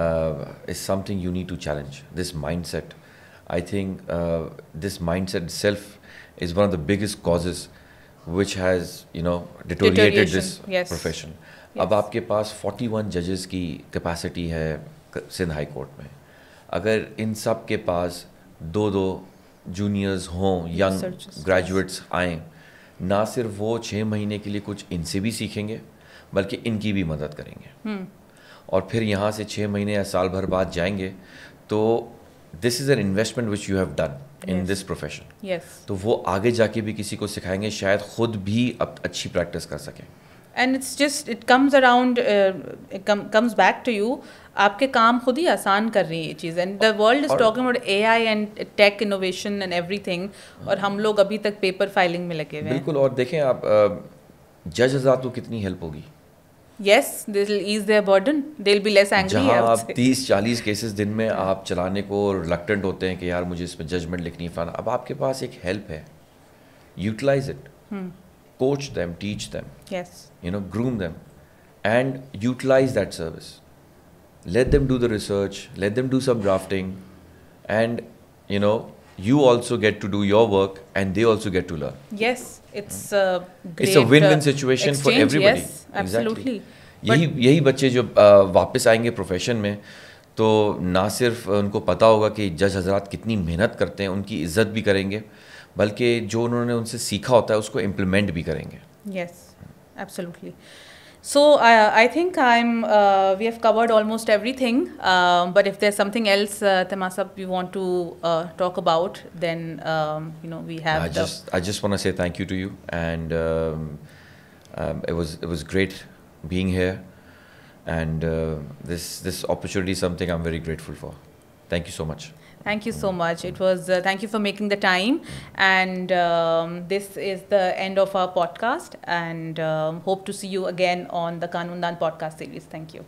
[SPEAKER 1] uh, is something you need to challenge. This mindset, I think, uh, this mindset itself is one of the biggest causes which has you know deteriorated this yes. profession. अब आपके पास 41 जजेस की capacity है Sindh high court में अगर इन सब के पास दो दो जूनियर्स हों यंग ग्रेजुएट्स आए ना सिर्फ वो छः महीने के लिए कुछ इनसे भी सीखेंगे बल्कि इनकी भी मदद करेंगे हम्म। और फिर यहाँ से छः महीने या साल भर बाद जाएंगे तो this is an investment which you have done in this profession तो वो आगे जाके भी किसी को सिखाएंगे शायद खुद भी अब अच्छी प्रैक्टिस कर सकें
[SPEAKER 2] and it's just it comes around comes back to you आपके काम खुद ही आसान कर रही है ये चीज़ and the world is talking about A I and tech innovation and everything और हम लोग अभी तक पेपर फाइलिंग में लगे हुए हैं बिल्कुल
[SPEAKER 1] और देखें आप जज हज़ार को कितनी हेल्प होगी
[SPEAKER 2] yes they will ease their burden they will be less angry आप
[SPEAKER 1] तीस चालीस केसेस दिन में आप चलाने को रिलक्टेंट होते हैं कि यार मुझे इसमें जजमेंट लिखनी फलाना अब आपके पास एक हेल्प है utilise it coach them, teach them. Yes. You know, groom them and utilize that service. Let them do the research, let them do some drafting, and you know, you also get to do your work and they also get to learn.
[SPEAKER 2] Yes, it's a great, It's a win-win situation exchange, for everybody. Yes, absolutely.
[SPEAKER 1] Exactly. यही यही बच्चे जो वापस आएंगे profession में तो ना सिर्फ उनको पता होगा कि जज हजरात कितनी मेहनत करते हैं उनकी इज्जत भी करेंगे बल्कि जो उन्होंने उनसे सीखा होता है उसको इम्प्लीमेंट भी करेंगे
[SPEAKER 2] yes absolutely so I think I am we have covered almost every but if there something else तमा सब you want to talk about then you know we have I
[SPEAKER 1] just want say thank you to you and it was great being here and this this opportunity something I am very grateful for thank you so much
[SPEAKER 2] Thank you so much. It was uh, thank you for making the time, and um, this is the end of our podcast. And um, hope to see you again on
[SPEAKER 3] the Kanundan podcast series. Thank you.